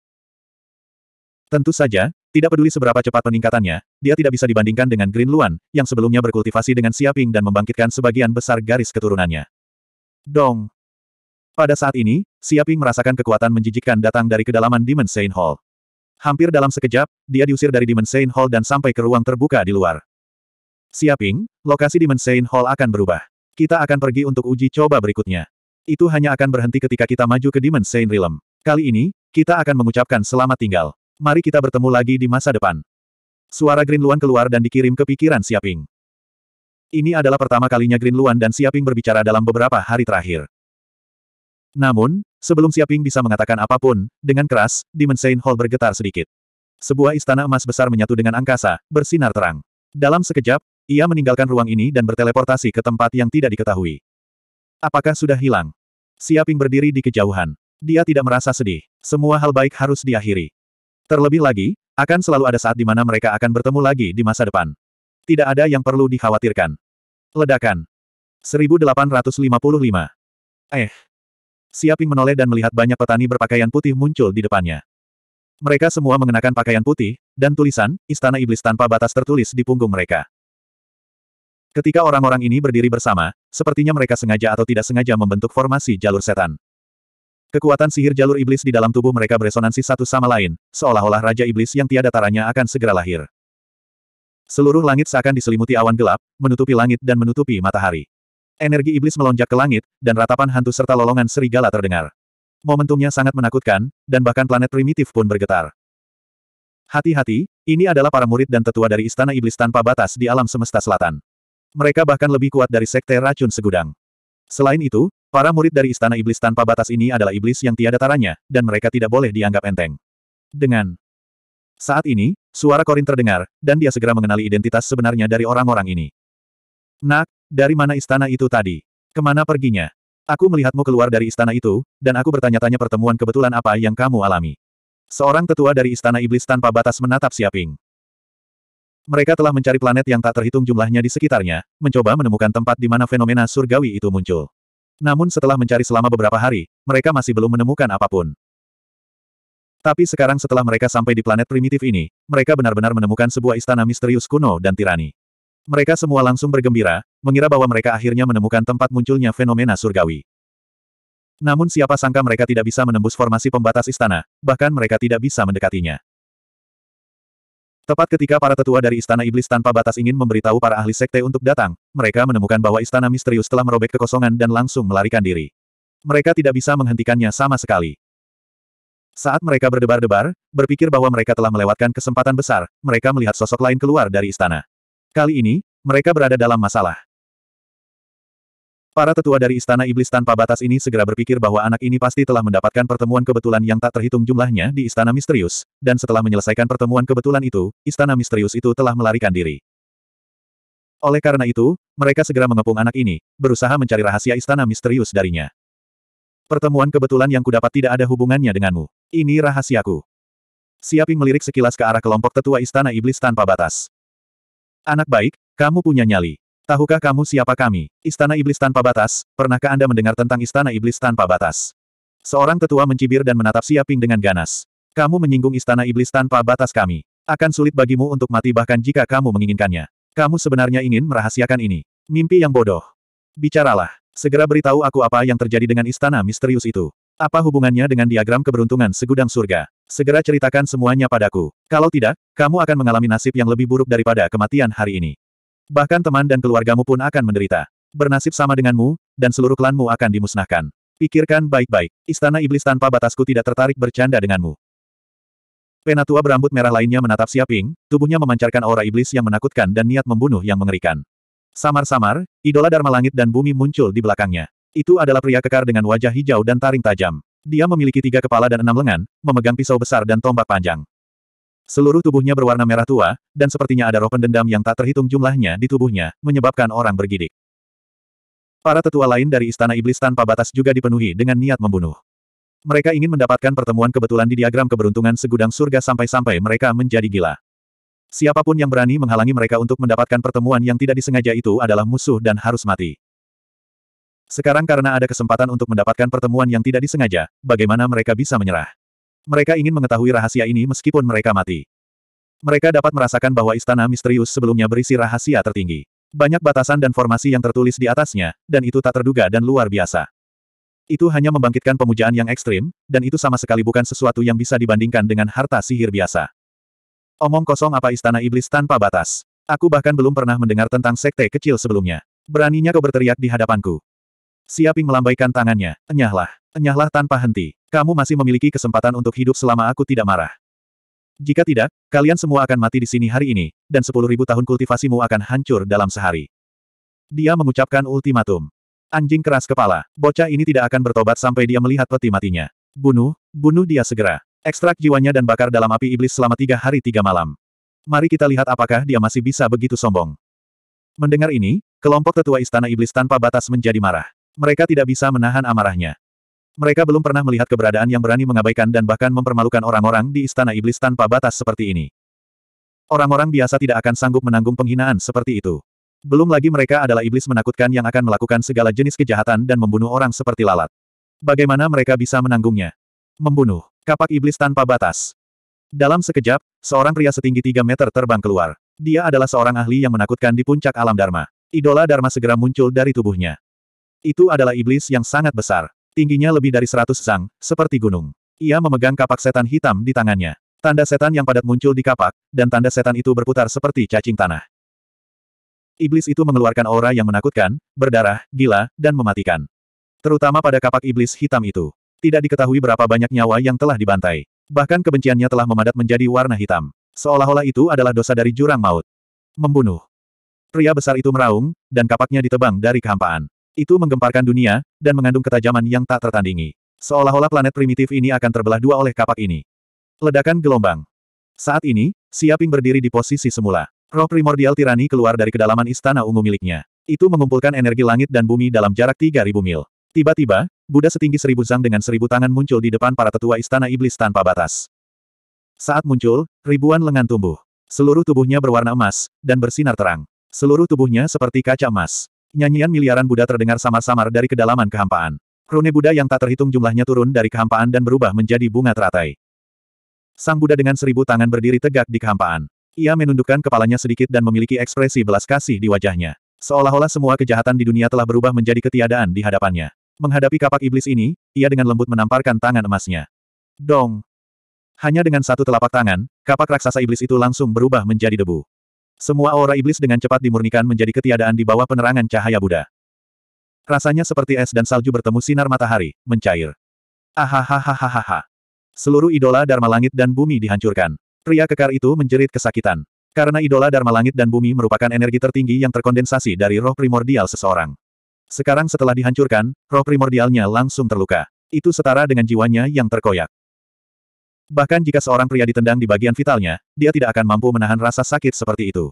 Tentu saja, tidak peduli seberapa cepat peningkatannya, dia tidak bisa dibandingkan dengan Green Luan, yang sebelumnya berkultivasi dengan Siaping dan membangkitkan sebagian besar garis keturunannya. Dong. Pada saat ini, Siaping merasakan kekuatan menjijikkan datang dari kedalaman Demon Saint Hall. Hampir dalam sekejap, dia diusir dari Demon Saint Hall dan sampai ke ruang terbuka di luar. Siaping, lokasi di Mensein Hall akan berubah. Kita akan pergi untuk uji coba berikutnya. Itu hanya akan berhenti ketika kita maju ke Demon Saint Realm. Kali ini, kita akan mengucapkan selamat tinggal. Mari kita bertemu lagi di masa depan. Suara Green Luan keluar dan dikirim ke pikiran Siaping. Ini adalah pertama kalinya Green Luan dan Siaping berbicara dalam beberapa hari terakhir. Namun, sebelum Siaping bisa mengatakan apapun, dengan keras, Demon Saint Hall bergetar sedikit. Sebuah istana emas besar menyatu dengan angkasa, bersinar terang. Dalam sekejap, ia meninggalkan ruang ini dan berteleportasi ke tempat yang tidak diketahui. Apakah sudah hilang? Siaping berdiri di kejauhan. Dia tidak merasa sedih. Semua hal baik harus diakhiri. Terlebih lagi, akan selalu ada saat di mana mereka akan bertemu lagi di masa depan. Tidak ada yang perlu dikhawatirkan. Ledakan. 1855. Eh. Siaping menoleh dan melihat banyak petani berpakaian putih muncul di depannya. Mereka semua mengenakan pakaian putih, dan tulisan, Istana Iblis tanpa batas tertulis di punggung mereka. Ketika orang-orang ini berdiri bersama, sepertinya mereka sengaja atau tidak sengaja membentuk formasi jalur setan. Kekuatan sihir jalur iblis di dalam tubuh mereka beresonansi satu sama lain, seolah-olah Raja Iblis yang tiada taranya akan segera lahir. Seluruh langit seakan diselimuti awan gelap, menutupi langit dan menutupi matahari. Energi iblis melonjak ke langit, dan ratapan hantu serta lolongan serigala terdengar. Momentumnya sangat menakutkan, dan bahkan planet primitif pun bergetar. Hati-hati, ini adalah para murid dan tetua dari Istana Iblis tanpa batas di alam semesta selatan. Mereka bahkan lebih kuat dari sekte racun segudang. Selain itu, para murid dari Istana Iblis tanpa batas ini adalah iblis yang tiada taranya, dan mereka tidak boleh dianggap enteng. Dengan saat ini, suara Korin terdengar, dan dia segera mengenali identitas sebenarnya dari orang-orang ini. Nak, dari mana istana itu tadi? Kemana perginya? Aku melihatmu keluar dari istana itu, dan aku bertanya-tanya pertemuan kebetulan apa yang kamu alami. Seorang tetua dari istana iblis tanpa batas menatap Siaping. Mereka telah mencari planet yang tak terhitung jumlahnya di sekitarnya, mencoba menemukan tempat di mana fenomena surgawi itu muncul. Namun setelah mencari selama beberapa hari, mereka masih belum menemukan apapun. Tapi sekarang setelah mereka sampai di planet primitif ini, mereka benar-benar menemukan sebuah istana misterius kuno dan tirani. Mereka semua langsung bergembira, mengira bahwa mereka akhirnya menemukan tempat munculnya fenomena surgawi. Namun siapa sangka mereka tidak bisa menembus formasi pembatas istana, bahkan mereka tidak bisa mendekatinya. Tepat ketika para tetua dari Istana Iblis tanpa batas ingin memberitahu para ahli sekte untuk datang, mereka menemukan bahwa istana misterius telah merobek kekosongan dan langsung melarikan diri. Mereka tidak bisa menghentikannya sama sekali. Saat mereka berdebar-debar, berpikir bahwa mereka telah melewatkan kesempatan besar, mereka melihat sosok lain keluar dari istana. Kali ini, mereka berada dalam masalah. Para tetua dari Istana Iblis tanpa batas ini segera berpikir bahwa anak ini pasti telah mendapatkan pertemuan kebetulan yang tak terhitung jumlahnya di Istana Misterius, dan setelah menyelesaikan pertemuan kebetulan itu, Istana Misterius itu telah melarikan diri. Oleh karena itu, mereka segera mengepung anak ini, berusaha mencari rahasia Istana Misterius darinya. Pertemuan kebetulan yang kudapat tidak ada hubungannya denganmu. Ini rahasiaku. Siaping melirik sekilas ke arah kelompok tetua Istana Iblis tanpa batas. Anak baik, kamu punya nyali. Tahukah kamu siapa kami? Istana Iblis Tanpa Batas, pernahkah Anda mendengar tentang Istana Iblis Tanpa Batas? Seorang tetua mencibir dan menatap Siaping dengan ganas. Kamu menyinggung Istana Iblis Tanpa Batas kami. Akan sulit bagimu untuk mati bahkan jika kamu menginginkannya. Kamu sebenarnya ingin merahasiakan ini. Mimpi yang bodoh. Bicaralah. Segera beritahu aku apa yang terjadi dengan istana misterius itu. Apa hubungannya dengan diagram keberuntungan segudang surga? Segera ceritakan semuanya padaku. Kalau tidak, kamu akan mengalami nasib yang lebih buruk daripada kematian hari ini. Bahkan teman dan keluargamu pun akan menderita. Bernasib sama denganmu, dan seluruh klanmu akan dimusnahkan. Pikirkan baik-baik, istana iblis tanpa batasku tidak tertarik bercanda denganmu. Penatua berambut merah lainnya menatap Siaping, tubuhnya memancarkan aura iblis yang menakutkan dan niat membunuh yang mengerikan. Samar-samar, idola Dharma Langit dan Bumi muncul di belakangnya. Itu adalah pria kekar dengan wajah hijau dan taring tajam. Dia memiliki tiga kepala dan enam lengan, memegang pisau besar dan tombak panjang. Seluruh tubuhnya berwarna merah tua, dan sepertinya ada roh pendendam yang tak terhitung jumlahnya di tubuhnya, menyebabkan orang bergidik. Para tetua lain dari Istana Iblis tanpa batas juga dipenuhi dengan niat membunuh. Mereka ingin mendapatkan pertemuan kebetulan di diagram keberuntungan segudang surga sampai-sampai mereka menjadi gila. Siapapun yang berani menghalangi mereka untuk mendapatkan pertemuan yang tidak disengaja itu adalah musuh dan harus mati. Sekarang karena ada kesempatan untuk mendapatkan pertemuan yang tidak disengaja, bagaimana mereka bisa menyerah? Mereka ingin mengetahui rahasia ini meskipun mereka mati. Mereka dapat merasakan bahwa istana misterius sebelumnya berisi rahasia tertinggi. Banyak batasan dan formasi yang tertulis di atasnya, dan itu tak terduga dan luar biasa. Itu hanya membangkitkan pemujaan yang ekstrim, dan itu sama sekali bukan sesuatu yang bisa dibandingkan dengan harta sihir biasa. Omong kosong apa istana iblis tanpa batas. Aku bahkan belum pernah mendengar tentang sekte kecil sebelumnya. Beraninya kau berteriak di hadapanku. Siaping melambaikan tangannya. Enyahlah. Enyahlah tanpa henti. Kamu masih memiliki kesempatan untuk hidup selama aku tidak marah. Jika tidak, kalian semua akan mati di sini hari ini, dan sepuluh ribu tahun kultivasimu akan hancur dalam sehari. Dia mengucapkan ultimatum. Anjing keras kepala, bocah ini tidak akan bertobat sampai dia melihat peti matinya. Bunuh, bunuh dia segera. Ekstrak jiwanya dan bakar dalam api iblis selama tiga hari tiga malam. Mari kita lihat apakah dia masih bisa begitu sombong. Mendengar ini, kelompok tetua istana iblis tanpa batas menjadi marah. Mereka tidak bisa menahan amarahnya. Mereka belum pernah melihat keberadaan yang berani mengabaikan dan bahkan mempermalukan orang-orang di istana iblis tanpa batas seperti ini. Orang-orang biasa tidak akan sanggup menanggung penghinaan seperti itu. Belum lagi mereka adalah iblis menakutkan yang akan melakukan segala jenis kejahatan dan membunuh orang seperti lalat. Bagaimana mereka bisa menanggungnya? Membunuh. Kapak iblis tanpa batas. Dalam sekejap, seorang pria setinggi 3 meter terbang keluar. Dia adalah seorang ahli yang menakutkan di puncak alam Dharma. Idola Dharma segera muncul dari tubuhnya. Itu adalah iblis yang sangat besar. Tingginya lebih dari seratus zang, seperti gunung. Ia memegang kapak setan hitam di tangannya. Tanda setan yang padat muncul di kapak, dan tanda setan itu berputar seperti cacing tanah. Iblis itu mengeluarkan aura yang menakutkan, berdarah, gila, dan mematikan. Terutama pada kapak iblis hitam itu. Tidak diketahui berapa banyak nyawa yang telah dibantai. Bahkan kebenciannya telah memadat menjadi warna hitam. Seolah-olah itu adalah dosa dari jurang maut. Membunuh. Pria besar itu meraung, dan kapaknya ditebang dari kehampaan. Itu menggemparkan dunia, dan mengandung ketajaman yang tak tertandingi. Seolah-olah planet primitif ini akan terbelah dua oleh kapak ini. Ledakan gelombang. Saat ini, Siaping berdiri di posisi semula. Roh primordial tirani keluar dari kedalaman istana ungu miliknya. Itu mengumpulkan energi langit dan bumi dalam jarak 3000 mil. Tiba-tiba, Buddha setinggi seribu zang dengan seribu tangan muncul di depan para tetua istana iblis tanpa batas. Saat muncul, ribuan lengan tumbuh. Seluruh tubuhnya berwarna emas, dan bersinar terang. Seluruh tubuhnya seperti kaca emas. Nyanyian miliaran Buddha terdengar samar-samar dari kedalaman kehampaan. Rune Buddha yang tak terhitung jumlahnya turun dari kehampaan dan berubah menjadi bunga teratai. Sang Buddha dengan seribu tangan berdiri tegak di kehampaan. Ia menundukkan kepalanya sedikit dan memiliki ekspresi belas kasih di wajahnya. Seolah-olah semua kejahatan di dunia telah berubah menjadi ketiadaan di hadapannya. Menghadapi kapak iblis ini, ia dengan lembut menamparkan tangan emasnya. Dong! Hanya dengan satu telapak tangan, kapak raksasa iblis itu langsung berubah menjadi debu. Semua aura iblis dengan cepat dimurnikan menjadi ketiadaan di bawah penerangan cahaya Buddha. Rasanya seperti es dan salju bertemu sinar matahari, mencair. Ahahahahaha. Seluruh idola Dharma langit dan bumi dihancurkan. Pria kekar itu menjerit kesakitan. Karena idola Dharma langit dan bumi merupakan energi tertinggi yang terkondensasi dari roh primordial seseorang. Sekarang setelah dihancurkan, roh primordialnya langsung terluka. Itu setara dengan jiwanya yang terkoyak. Bahkan jika seorang pria ditendang di bagian vitalnya, dia tidak akan mampu menahan rasa sakit seperti itu.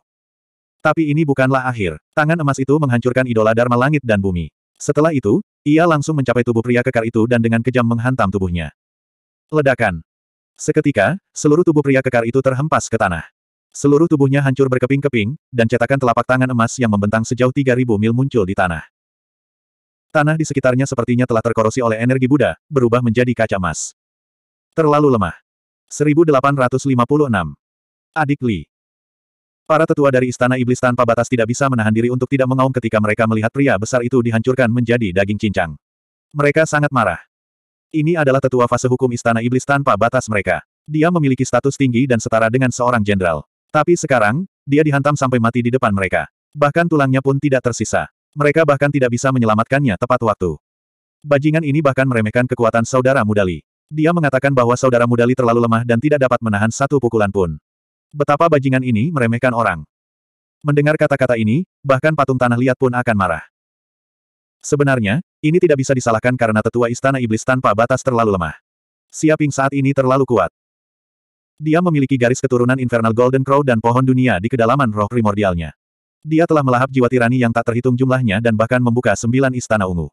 Tapi ini bukanlah akhir. Tangan emas itu menghancurkan idola Dharma langit dan bumi. Setelah itu, ia langsung mencapai tubuh pria kekar itu dan dengan kejam menghantam tubuhnya. Ledakan. Seketika, seluruh tubuh pria kekar itu terhempas ke tanah. Seluruh tubuhnya hancur berkeping-keping, dan cetakan telapak tangan emas yang membentang sejauh 3000 mil muncul di tanah. Tanah di sekitarnya sepertinya telah terkorosi oleh energi Buddha, berubah menjadi kaca emas. Terlalu lemah. 1856. Adik Li. Para tetua dari Istana Iblis tanpa batas tidak bisa menahan diri untuk tidak mengaum ketika mereka melihat pria besar itu dihancurkan menjadi daging cincang. Mereka sangat marah. Ini adalah tetua fase hukum Istana Iblis tanpa batas mereka. Dia memiliki status tinggi dan setara dengan seorang jenderal. Tapi sekarang, dia dihantam sampai mati di depan mereka. Bahkan tulangnya pun tidak tersisa. Mereka bahkan tidak bisa menyelamatkannya tepat waktu. Bajingan ini bahkan meremehkan kekuatan saudara muda Li. Dia mengatakan bahwa saudara muda Li terlalu lemah dan tidak dapat menahan satu pukulan pun. Betapa bajingan ini meremehkan orang. Mendengar kata-kata ini, bahkan patung tanah liat pun akan marah. Sebenarnya, ini tidak bisa disalahkan karena tetua istana iblis tanpa batas terlalu lemah. Siaping saat ini terlalu kuat. Dia memiliki garis keturunan Infernal Golden Crow dan pohon dunia di kedalaman roh primordialnya. Dia telah melahap jiwa tirani yang tak terhitung jumlahnya dan bahkan membuka sembilan istana ungu.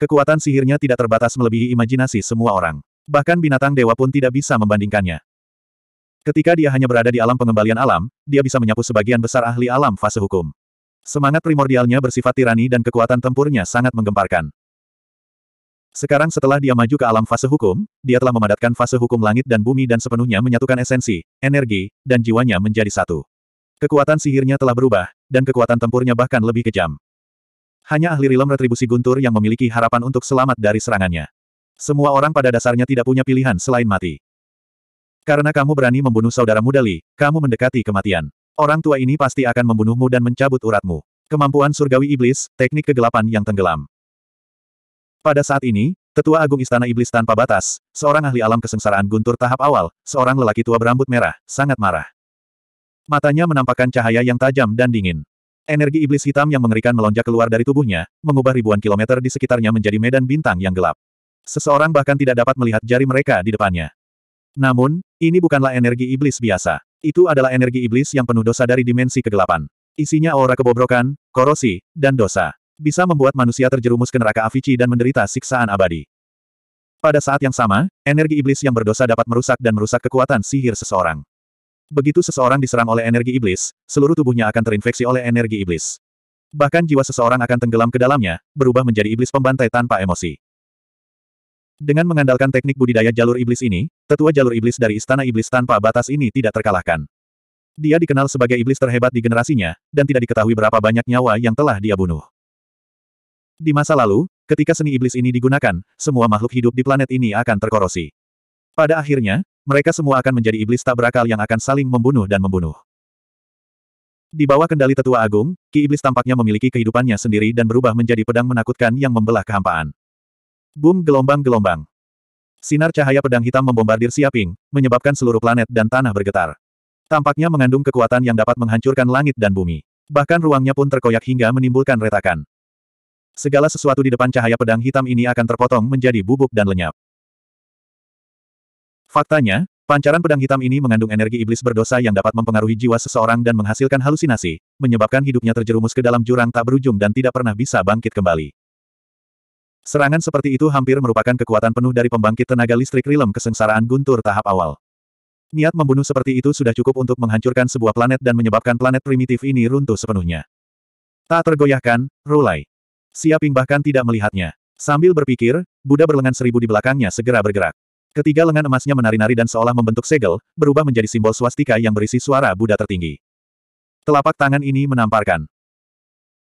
Kekuatan sihirnya tidak terbatas melebihi imajinasi semua orang. Bahkan binatang dewa pun tidak bisa membandingkannya. Ketika dia hanya berada di alam pengembalian alam, dia bisa menyapu sebagian besar ahli alam fase hukum. Semangat primordialnya bersifat tirani dan kekuatan tempurnya sangat menggemparkan. Sekarang setelah dia maju ke alam fase hukum, dia telah memadatkan fase hukum langit dan bumi dan sepenuhnya menyatukan esensi, energi, dan jiwanya menjadi satu. Kekuatan sihirnya telah berubah, dan kekuatan tempurnya bahkan lebih kejam. Hanya ahli rilem retribusi guntur yang memiliki harapan untuk selamat dari serangannya. Semua orang pada dasarnya tidak punya pilihan selain mati. Karena kamu berani membunuh saudara muda Li, kamu mendekati kematian. Orang tua ini pasti akan membunuhmu dan mencabut uratmu. Kemampuan surgawi iblis, teknik kegelapan yang tenggelam. Pada saat ini, Tetua Agung Istana Iblis tanpa batas, seorang ahli alam kesengsaraan guntur tahap awal, seorang lelaki tua berambut merah, sangat marah. Matanya menampakkan cahaya yang tajam dan dingin. Energi iblis hitam yang mengerikan melonjak keluar dari tubuhnya, mengubah ribuan kilometer di sekitarnya menjadi medan bintang yang gelap. Seseorang bahkan tidak dapat melihat jari mereka di depannya. Namun, ini bukanlah energi iblis biasa. Itu adalah energi iblis yang penuh dosa dari dimensi kegelapan. Isinya aura kebobrokan, korosi, dan dosa. Bisa membuat manusia terjerumus ke neraka avici dan menderita siksaan abadi. Pada saat yang sama, energi iblis yang berdosa dapat merusak dan merusak kekuatan sihir seseorang. Begitu seseorang diserang oleh energi iblis, seluruh tubuhnya akan terinfeksi oleh energi iblis. Bahkan jiwa seseorang akan tenggelam ke dalamnya, berubah menjadi iblis pembantai tanpa emosi. Dengan mengandalkan teknik budidaya jalur iblis ini, tetua jalur iblis dari Istana Iblis tanpa batas ini tidak terkalahkan. Dia dikenal sebagai iblis terhebat di generasinya, dan tidak diketahui berapa banyak nyawa yang telah dia bunuh. Di masa lalu, ketika seni iblis ini digunakan, semua makhluk hidup di planet ini akan terkorosi. Pada akhirnya, mereka semua akan menjadi iblis tak berakal yang akan saling membunuh dan membunuh. Di bawah kendali tetua agung, Ki Iblis tampaknya memiliki kehidupannya sendiri dan berubah menjadi pedang menakutkan yang membelah kehampaan. Boom gelombang-gelombang. Sinar cahaya pedang hitam membombardir Siaping, menyebabkan seluruh planet dan tanah bergetar. Tampaknya mengandung kekuatan yang dapat menghancurkan langit dan bumi. Bahkan ruangnya pun terkoyak hingga menimbulkan retakan. Segala sesuatu di depan cahaya pedang hitam ini akan terpotong menjadi bubuk dan lenyap. Faktanya, pancaran pedang hitam ini mengandung energi iblis berdosa yang dapat mempengaruhi jiwa seseorang dan menghasilkan halusinasi, menyebabkan hidupnya terjerumus ke dalam jurang tak berujung dan tidak pernah bisa bangkit kembali. Serangan seperti itu hampir merupakan kekuatan penuh dari pembangkit tenaga listrik Rilem kesengsaraan guntur tahap awal. Niat membunuh seperti itu sudah cukup untuk menghancurkan sebuah planet dan menyebabkan planet primitif ini runtuh sepenuhnya. Tak tergoyahkan, Rulai. Siaping bahkan tidak melihatnya. Sambil berpikir, Buddha berlengan seribu di belakangnya segera bergerak. Ketiga lengan emasnya menari-nari dan seolah membentuk segel, berubah menjadi simbol swastika yang berisi suara Buddha tertinggi. Telapak tangan ini menamparkan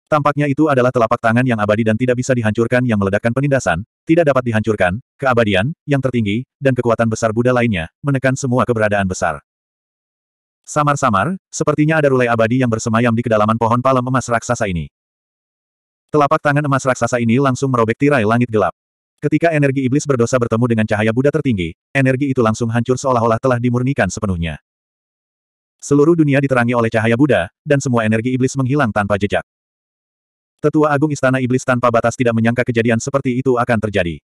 Tampaknya itu adalah telapak tangan yang abadi dan tidak bisa dihancurkan yang meledakkan penindasan, tidak dapat dihancurkan, keabadian, yang tertinggi, dan kekuatan besar Buddha lainnya, menekan semua keberadaan besar. Samar-samar, sepertinya ada rulai abadi yang bersemayam di kedalaman pohon palem emas raksasa ini. Telapak tangan emas raksasa ini langsung merobek tirai langit gelap. Ketika energi iblis berdosa bertemu dengan cahaya Buddha tertinggi, energi itu langsung hancur seolah-olah telah dimurnikan sepenuhnya. Seluruh dunia diterangi oleh cahaya Buddha, dan semua energi iblis menghilang tanpa jejak. Tetua Agung Istana Iblis tanpa batas tidak menyangka kejadian seperti itu akan terjadi.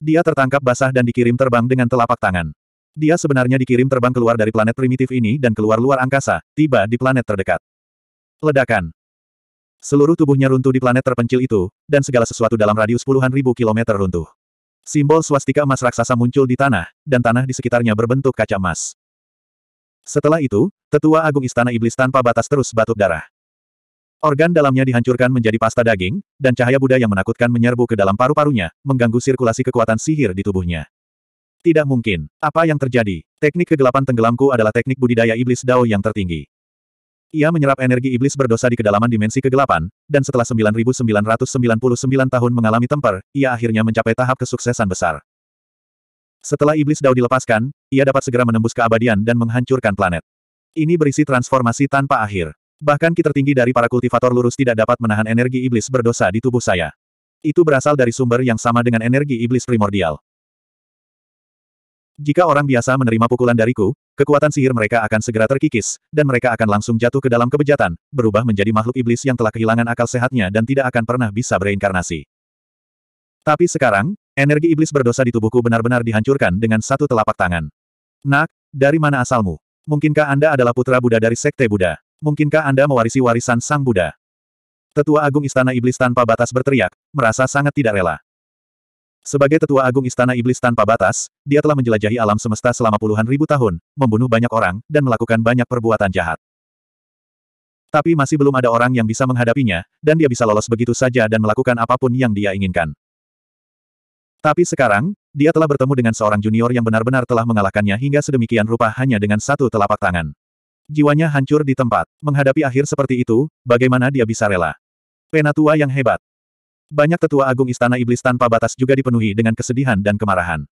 Dia tertangkap basah dan dikirim terbang dengan telapak tangan. Dia sebenarnya dikirim terbang keluar dari planet primitif ini dan keluar luar angkasa, tiba di planet terdekat. Ledakan. Seluruh tubuhnya runtuh di planet terpencil itu, dan segala sesuatu dalam radius puluhan ribu kilometer runtuh. Simbol swastika emas raksasa muncul di tanah, dan tanah di sekitarnya berbentuk kaca emas. Setelah itu, tetua agung istana iblis tanpa batas terus batuk darah. Organ dalamnya dihancurkan menjadi pasta daging, dan cahaya Buddha yang menakutkan menyerbu ke dalam paru-parunya, mengganggu sirkulasi kekuatan sihir di tubuhnya. Tidak mungkin. Apa yang terjadi? Teknik kegelapan tenggelamku adalah teknik budidaya iblis Dao yang tertinggi. Ia menyerap energi iblis berdosa di kedalaman dimensi kegelapan, dan setelah 9999 tahun mengalami temper, ia akhirnya mencapai tahap kesuksesan besar. Setelah iblis Dao dilepaskan, ia dapat segera menembus keabadian dan menghancurkan planet. Ini berisi transformasi tanpa akhir. Bahkan ki tertinggi dari para kultivator lurus tidak dapat menahan energi iblis berdosa di tubuh saya. Itu berasal dari sumber yang sama dengan energi iblis primordial. Jika orang biasa menerima pukulan dariku, kekuatan sihir mereka akan segera terkikis, dan mereka akan langsung jatuh ke dalam kebejatan, berubah menjadi makhluk iblis yang telah kehilangan akal sehatnya dan tidak akan pernah bisa bereinkarnasi. Tapi sekarang, energi iblis berdosa di tubuhku benar-benar dihancurkan dengan satu telapak tangan. Nak, dari mana asalmu? Mungkinkah Anda adalah putra Buddha dari Sekte Buddha? mungkinkah Anda mewarisi warisan Sang Buddha? Tetua Agung Istana Iblis tanpa batas berteriak, merasa sangat tidak rela. Sebagai Tetua Agung Istana Iblis tanpa batas, dia telah menjelajahi alam semesta selama puluhan ribu tahun, membunuh banyak orang, dan melakukan banyak perbuatan jahat. Tapi masih belum ada orang yang bisa menghadapinya, dan dia bisa lolos begitu saja dan melakukan apapun yang dia inginkan. Tapi sekarang, dia telah bertemu dengan seorang junior yang benar-benar telah mengalahkannya hingga sedemikian rupa hanya dengan satu telapak tangan. Jiwanya hancur di tempat. Menghadapi akhir seperti itu, bagaimana dia bisa rela? Penatua yang hebat. Banyak tetua agung istana iblis tanpa batas juga dipenuhi dengan kesedihan dan kemarahan.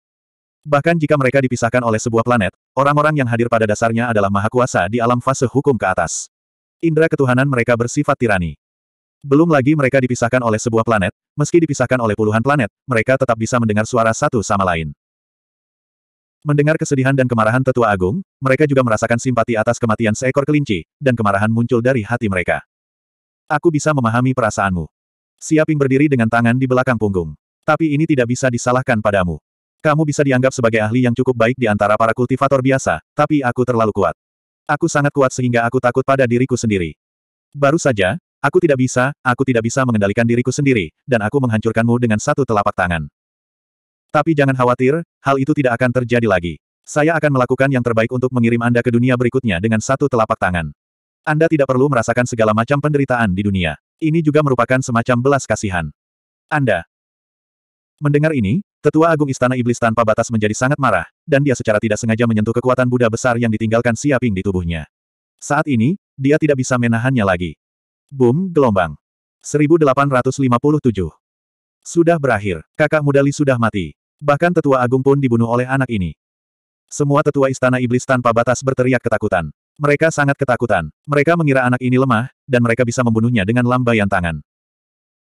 Bahkan jika mereka dipisahkan oleh sebuah planet, orang-orang yang hadir pada dasarnya adalah maha kuasa di alam fase hukum ke atas. Indra ketuhanan mereka bersifat tirani. Belum lagi mereka dipisahkan oleh sebuah planet, meski dipisahkan oleh puluhan planet, mereka tetap bisa mendengar suara satu sama lain. Mendengar kesedihan dan kemarahan tetua agung, mereka juga merasakan simpati atas kematian seekor kelinci, dan kemarahan muncul dari hati mereka. Aku bisa memahami perasaanmu. Siaping berdiri dengan tangan di belakang punggung. Tapi ini tidak bisa disalahkan padamu. Kamu bisa dianggap sebagai ahli yang cukup baik di antara para kultivator biasa, tapi aku terlalu kuat. Aku sangat kuat sehingga aku takut pada diriku sendiri. Baru saja, aku tidak bisa, aku tidak bisa mengendalikan diriku sendiri, dan aku menghancurkanmu dengan satu telapak tangan. Tapi jangan khawatir, hal itu tidak akan terjadi lagi. Saya akan melakukan yang terbaik untuk mengirim Anda ke dunia berikutnya dengan satu telapak tangan. Anda tidak perlu merasakan segala macam penderitaan di dunia. Ini juga merupakan semacam belas kasihan. Anda. Mendengar ini, Tetua Agung Istana Iblis tanpa batas menjadi sangat marah, dan dia secara tidak sengaja menyentuh kekuatan Buddha besar yang ditinggalkan Siaping di tubuhnya. Saat ini, dia tidak bisa menahannya lagi. Boom, gelombang. 1857 sudah berakhir, kakak muda Li sudah mati. Bahkan tetua agung pun dibunuh oleh anak ini. Semua tetua istana iblis tanpa batas berteriak ketakutan. Mereka sangat ketakutan. Mereka mengira anak ini lemah, dan mereka bisa membunuhnya dengan lambaian tangan.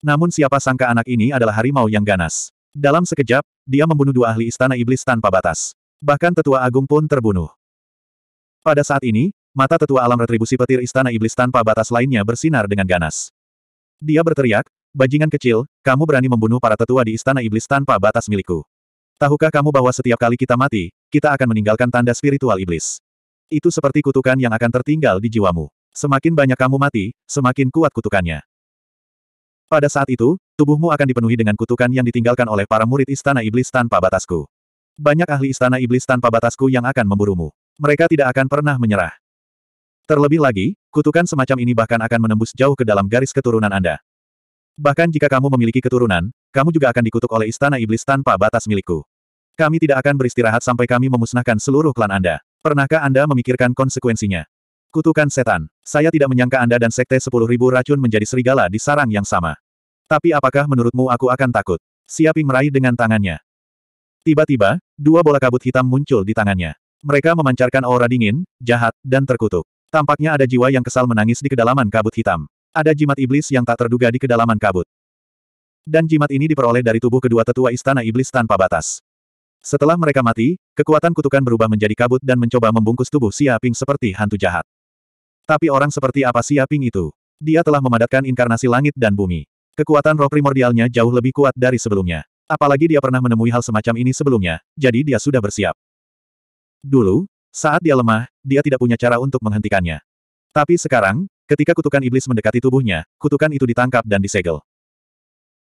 Namun siapa sangka anak ini adalah harimau yang ganas. Dalam sekejap, dia membunuh dua ahli istana iblis tanpa batas. Bahkan tetua agung pun terbunuh. Pada saat ini, mata tetua alam retribusi petir istana iblis tanpa batas lainnya bersinar dengan ganas. Dia berteriak, Bajingan kecil, kamu berani membunuh para tetua di istana iblis tanpa batas milikku. Tahukah kamu bahwa setiap kali kita mati, kita akan meninggalkan tanda spiritual iblis. Itu seperti kutukan yang akan tertinggal di jiwamu. Semakin banyak kamu mati, semakin kuat kutukannya. Pada saat itu, tubuhmu akan dipenuhi dengan kutukan yang ditinggalkan oleh para murid istana iblis tanpa batasku. Banyak ahli istana iblis tanpa batasku yang akan memburumu. Mereka tidak akan pernah menyerah. Terlebih lagi, kutukan semacam ini bahkan akan menembus jauh ke dalam garis keturunan Anda. Bahkan jika kamu memiliki keturunan, kamu juga akan dikutuk oleh istana iblis tanpa batas milikku. Kami tidak akan beristirahat sampai kami memusnahkan seluruh klan Anda. Pernahkah Anda memikirkan konsekuensinya? Kutukan setan. Saya tidak menyangka Anda dan sekte 10.000 racun menjadi serigala di sarang yang sama. Tapi apakah menurutmu aku akan takut? Siaping meraih dengan tangannya. Tiba-tiba, dua bola kabut hitam muncul di tangannya. Mereka memancarkan aura dingin, jahat, dan terkutuk. Tampaknya ada jiwa yang kesal menangis di kedalaman kabut hitam. Ada jimat iblis yang tak terduga di kedalaman kabut. Dan jimat ini diperoleh dari tubuh kedua tetua istana iblis tanpa batas. Setelah mereka mati, kekuatan kutukan berubah menjadi kabut dan mencoba membungkus tubuh Xia Ping seperti hantu jahat. Tapi orang seperti apa Xia Ping itu? Dia telah memadatkan inkarnasi langit dan bumi. Kekuatan roh primordialnya jauh lebih kuat dari sebelumnya. Apalagi dia pernah menemui hal semacam ini sebelumnya, jadi dia sudah bersiap. Dulu, saat dia lemah, dia tidak punya cara untuk menghentikannya. Tapi sekarang, Ketika kutukan iblis mendekati tubuhnya, kutukan itu ditangkap dan disegel.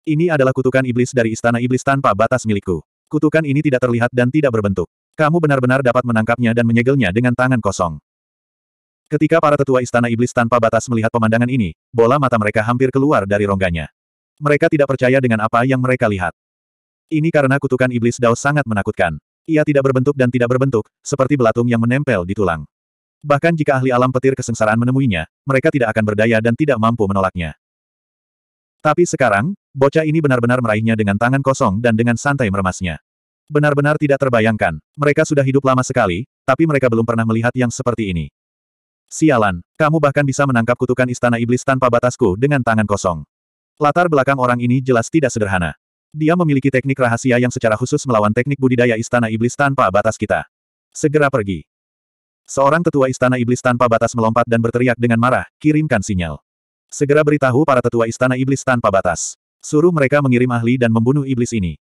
Ini adalah kutukan iblis dari istana iblis tanpa batas milikku. Kutukan ini tidak terlihat dan tidak berbentuk. Kamu benar-benar dapat menangkapnya dan menyegelnya dengan tangan kosong. Ketika para tetua istana iblis tanpa batas melihat pemandangan ini, bola mata mereka hampir keluar dari rongganya. Mereka tidak percaya dengan apa yang mereka lihat. Ini karena kutukan iblis Dao sangat menakutkan. Ia tidak berbentuk dan tidak berbentuk, seperti belatung yang menempel di tulang. Bahkan jika ahli alam petir kesengsaraan menemuinya, mereka tidak akan berdaya dan tidak mampu menolaknya. Tapi sekarang, bocah ini benar-benar meraihnya dengan tangan kosong dan dengan santai meremasnya. Benar-benar tidak terbayangkan. Mereka sudah hidup lama sekali, tapi mereka belum pernah melihat yang seperti ini. Sialan, kamu bahkan bisa menangkap kutukan istana iblis tanpa batasku dengan tangan kosong. Latar belakang orang ini jelas tidak sederhana. Dia memiliki teknik rahasia yang secara khusus melawan teknik budidaya istana iblis tanpa batas kita. Segera pergi. Seorang tetua istana iblis tanpa batas melompat dan berteriak dengan marah, kirimkan sinyal. Segera beritahu para tetua istana iblis tanpa batas. Suruh mereka mengirim ahli dan membunuh iblis ini.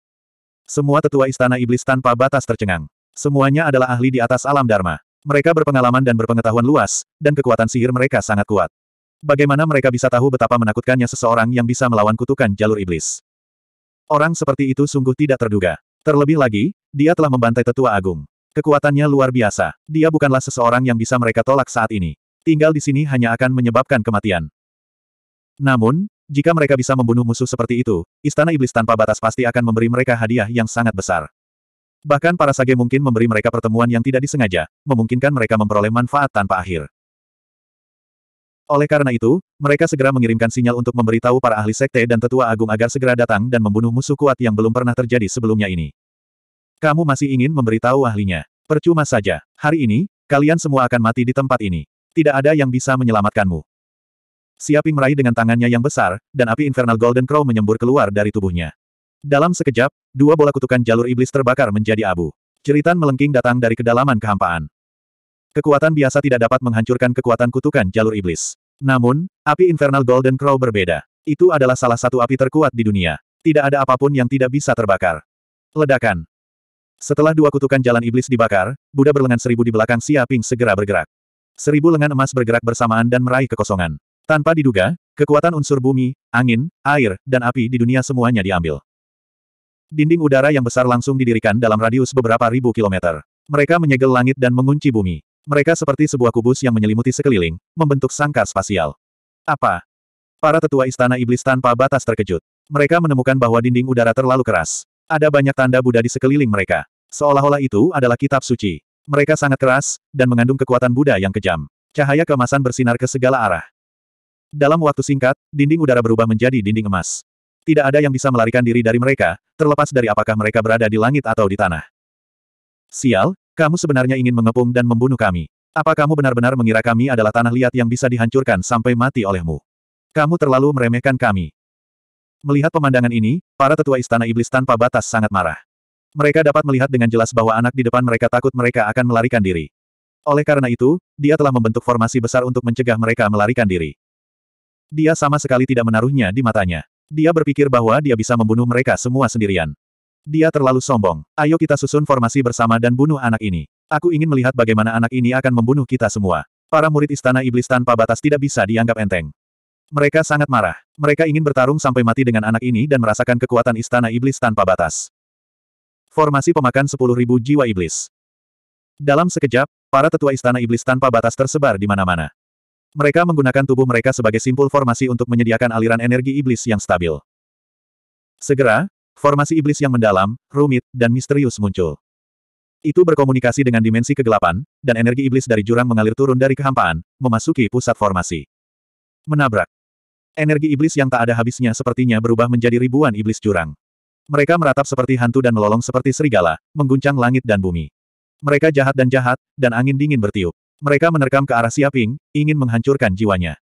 Semua tetua istana iblis tanpa batas tercengang. Semuanya adalah ahli di atas alam Dharma. Mereka berpengalaman dan berpengetahuan luas, dan kekuatan sihir mereka sangat kuat. Bagaimana mereka bisa tahu betapa menakutkannya seseorang yang bisa melawan kutukan jalur iblis? Orang seperti itu sungguh tidak terduga. Terlebih lagi, dia telah membantai tetua agung. Kekuatannya luar biasa. Dia bukanlah seseorang yang bisa mereka tolak saat ini. Tinggal di sini hanya akan menyebabkan kematian. Namun, jika mereka bisa membunuh musuh seperti itu, Istana Iblis tanpa batas pasti akan memberi mereka hadiah yang sangat besar. Bahkan para sage mungkin memberi mereka pertemuan yang tidak disengaja, memungkinkan mereka memperoleh manfaat tanpa akhir. Oleh karena itu, mereka segera mengirimkan sinyal untuk memberitahu para ahli sekte dan tetua agung agar segera datang dan membunuh musuh kuat yang belum pernah terjadi sebelumnya ini. Kamu masih ingin memberitahu ahlinya. Percuma saja. Hari ini, kalian semua akan mati di tempat ini. Tidak ada yang bisa menyelamatkanmu. Siaping meraih dengan tangannya yang besar, dan api Infernal Golden Crow menyembur keluar dari tubuhnya. Dalam sekejap, dua bola kutukan jalur iblis terbakar menjadi abu. Ceritan melengking datang dari kedalaman kehampaan. Kekuatan biasa tidak dapat menghancurkan kekuatan kutukan jalur iblis. Namun, api Infernal Golden Crow berbeda. Itu adalah salah satu api terkuat di dunia. Tidak ada apapun yang tidak bisa terbakar. Ledakan. Setelah dua kutukan jalan iblis dibakar, Buddha berlengan seribu di belakang Siaping segera bergerak. Seribu lengan emas bergerak bersamaan dan meraih kekosongan. Tanpa diduga, kekuatan unsur bumi, angin, air, dan api di dunia semuanya diambil. Dinding udara yang besar langsung didirikan dalam radius beberapa ribu kilometer. Mereka menyegel langit dan mengunci bumi. Mereka seperti sebuah kubus yang menyelimuti sekeliling, membentuk sangka spasial. Apa? Para tetua istana iblis tanpa batas terkejut. Mereka menemukan bahwa dinding udara terlalu keras. Ada banyak tanda Buddha di sekeliling mereka. Seolah-olah itu adalah kitab suci. Mereka sangat keras, dan mengandung kekuatan Buddha yang kejam. Cahaya kemasan bersinar ke segala arah. Dalam waktu singkat, dinding udara berubah menjadi dinding emas. Tidak ada yang bisa melarikan diri dari mereka, terlepas dari apakah mereka berada di langit atau di tanah. Sial, kamu sebenarnya ingin mengepung dan membunuh kami. Apa kamu benar-benar mengira kami adalah tanah liat yang bisa dihancurkan sampai mati olehmu? Kamu terlalu meremehkan kami. Melihat pemandangan ini, para tetua istana iblis tanpa batas sangat marah. Mereka dapat melihat dengan jelas bahwa anak di depan mereka takut mereka akan melarikan diri. Oleh karena itu, dia telah membentuk formasi besar untuk mencegah mereka melarikan diri. Dia sama sekali tidak menaruhnya di matanya. Dia berpikir bahwa dia bisa membunuh mereka semua sendirian. Dia terlalu sombong. Ayo kita susun formasi bersama dan bunuh anak ini. Aku ingin melihat bagaimana anak ini akan membunuh kita semua. Para murid istana iblis tanpa batas tidak bisa dianggap enteng. Mereka sangat marah. Mereka ingin bertarung sampai mati dengan anak ini dan merasakan kekuatan istana iblis tanpa batas. Formasi pemakan 10.000 jiwa iblis. Dalam sekejap, para tetua istana iblis tanpa batas tersebar di mana-mana. Mereka menggunakan tubuh mereka sebagai simpul formasi untuk menyediakan aliran energi iblis yang stabil. Segera, formasi iblis yang mendalam, rumit, dan misterius muncul. Itu berkomunikasi dengan dimensi kegelapan, dan energi iblis dari jurang mengalir turun dari kehampaan, memasuki pusat formasi. Menabrak. Energi iblis yang tak ada habisnya sepertinya berubah menjadi ribuan iblis jurang. Mereka meratap seperti hantu dan melolong seperti serigala, mengguncang langit dan bumi. Mereka jahat dan jahat, dan angin dingin bertiup. Mereka menerkam ke arah Siaping, ingin menghancurkan jiwanya.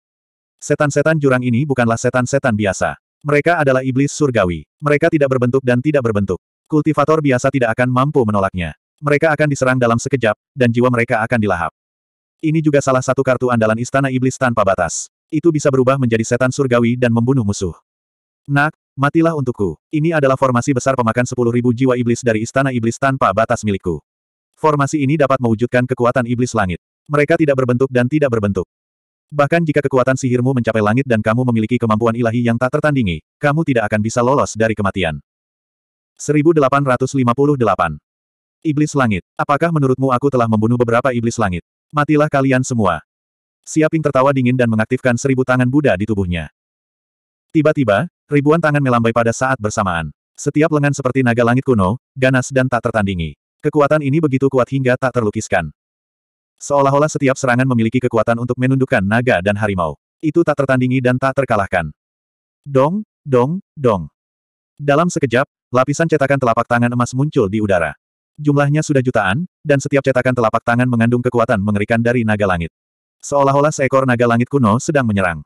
Setan-setan jurang ini bukanlah setan-setan biasa. Mereka adalah iblis surgawi. Mereka tidak berbentuk dan tidak berbentuk. Kultivator biasa tidak akan mampu menolaknya. Mereka akan diserang dalam sekejap, dan jiwa mereka akan dilahap. Ini juga salah satu kartu andalan Istana Iblis tanpa batas. Itu bisa berubah menjadi setan surgawi dan membunuh musuh. Nak, matilah untukku. Ini adalah formasi besar pemakan 10.000 jiwa iblis dari Istana Iblis tanpa batas milikku. Formasi ini dapat mewujudkan kekuatan iblis langit. Mereka tidak berbentuk dan tidak berbentuk. Bahkan jika kekuatan sihirmu mencapai langit dan kamu memiliki kemampuan ilahi yang tak tertandingi, kamu tidak akan bisa lolos dari kematian. 1858 Iblis Langit, apakah menurutmu aku telah membunuh beberapa iblis langit? Matilah kalian semua. Siaping tertawa dingin dan mengaktifkan seribu tangan Buddha di tubuhnya. Tiba-tiba, Ribuan tangan melambai pada saat bersamaan. Setiap lengan seperti naga langit kuno, ganas dan tak tertandingi. Kekuatan ini begitu kuat hingga tak terlukiskan. Seolah-olah setiap serangan memiliki kekuatan untuk menundukkan naga dan harimau. Itu tak tertandingi dan tak terkalahkan. Dong, dong, dong. Dalam sekejap, lapisan cetakan telapak tangan emas muncul di udara. Jumlahnya sudah jutaan, dan setiap cetakan telapak tangan mengandung kekuatan mengerikan dari naga langit. Seolah-olah seekor naga langit kuno sedang menyerang.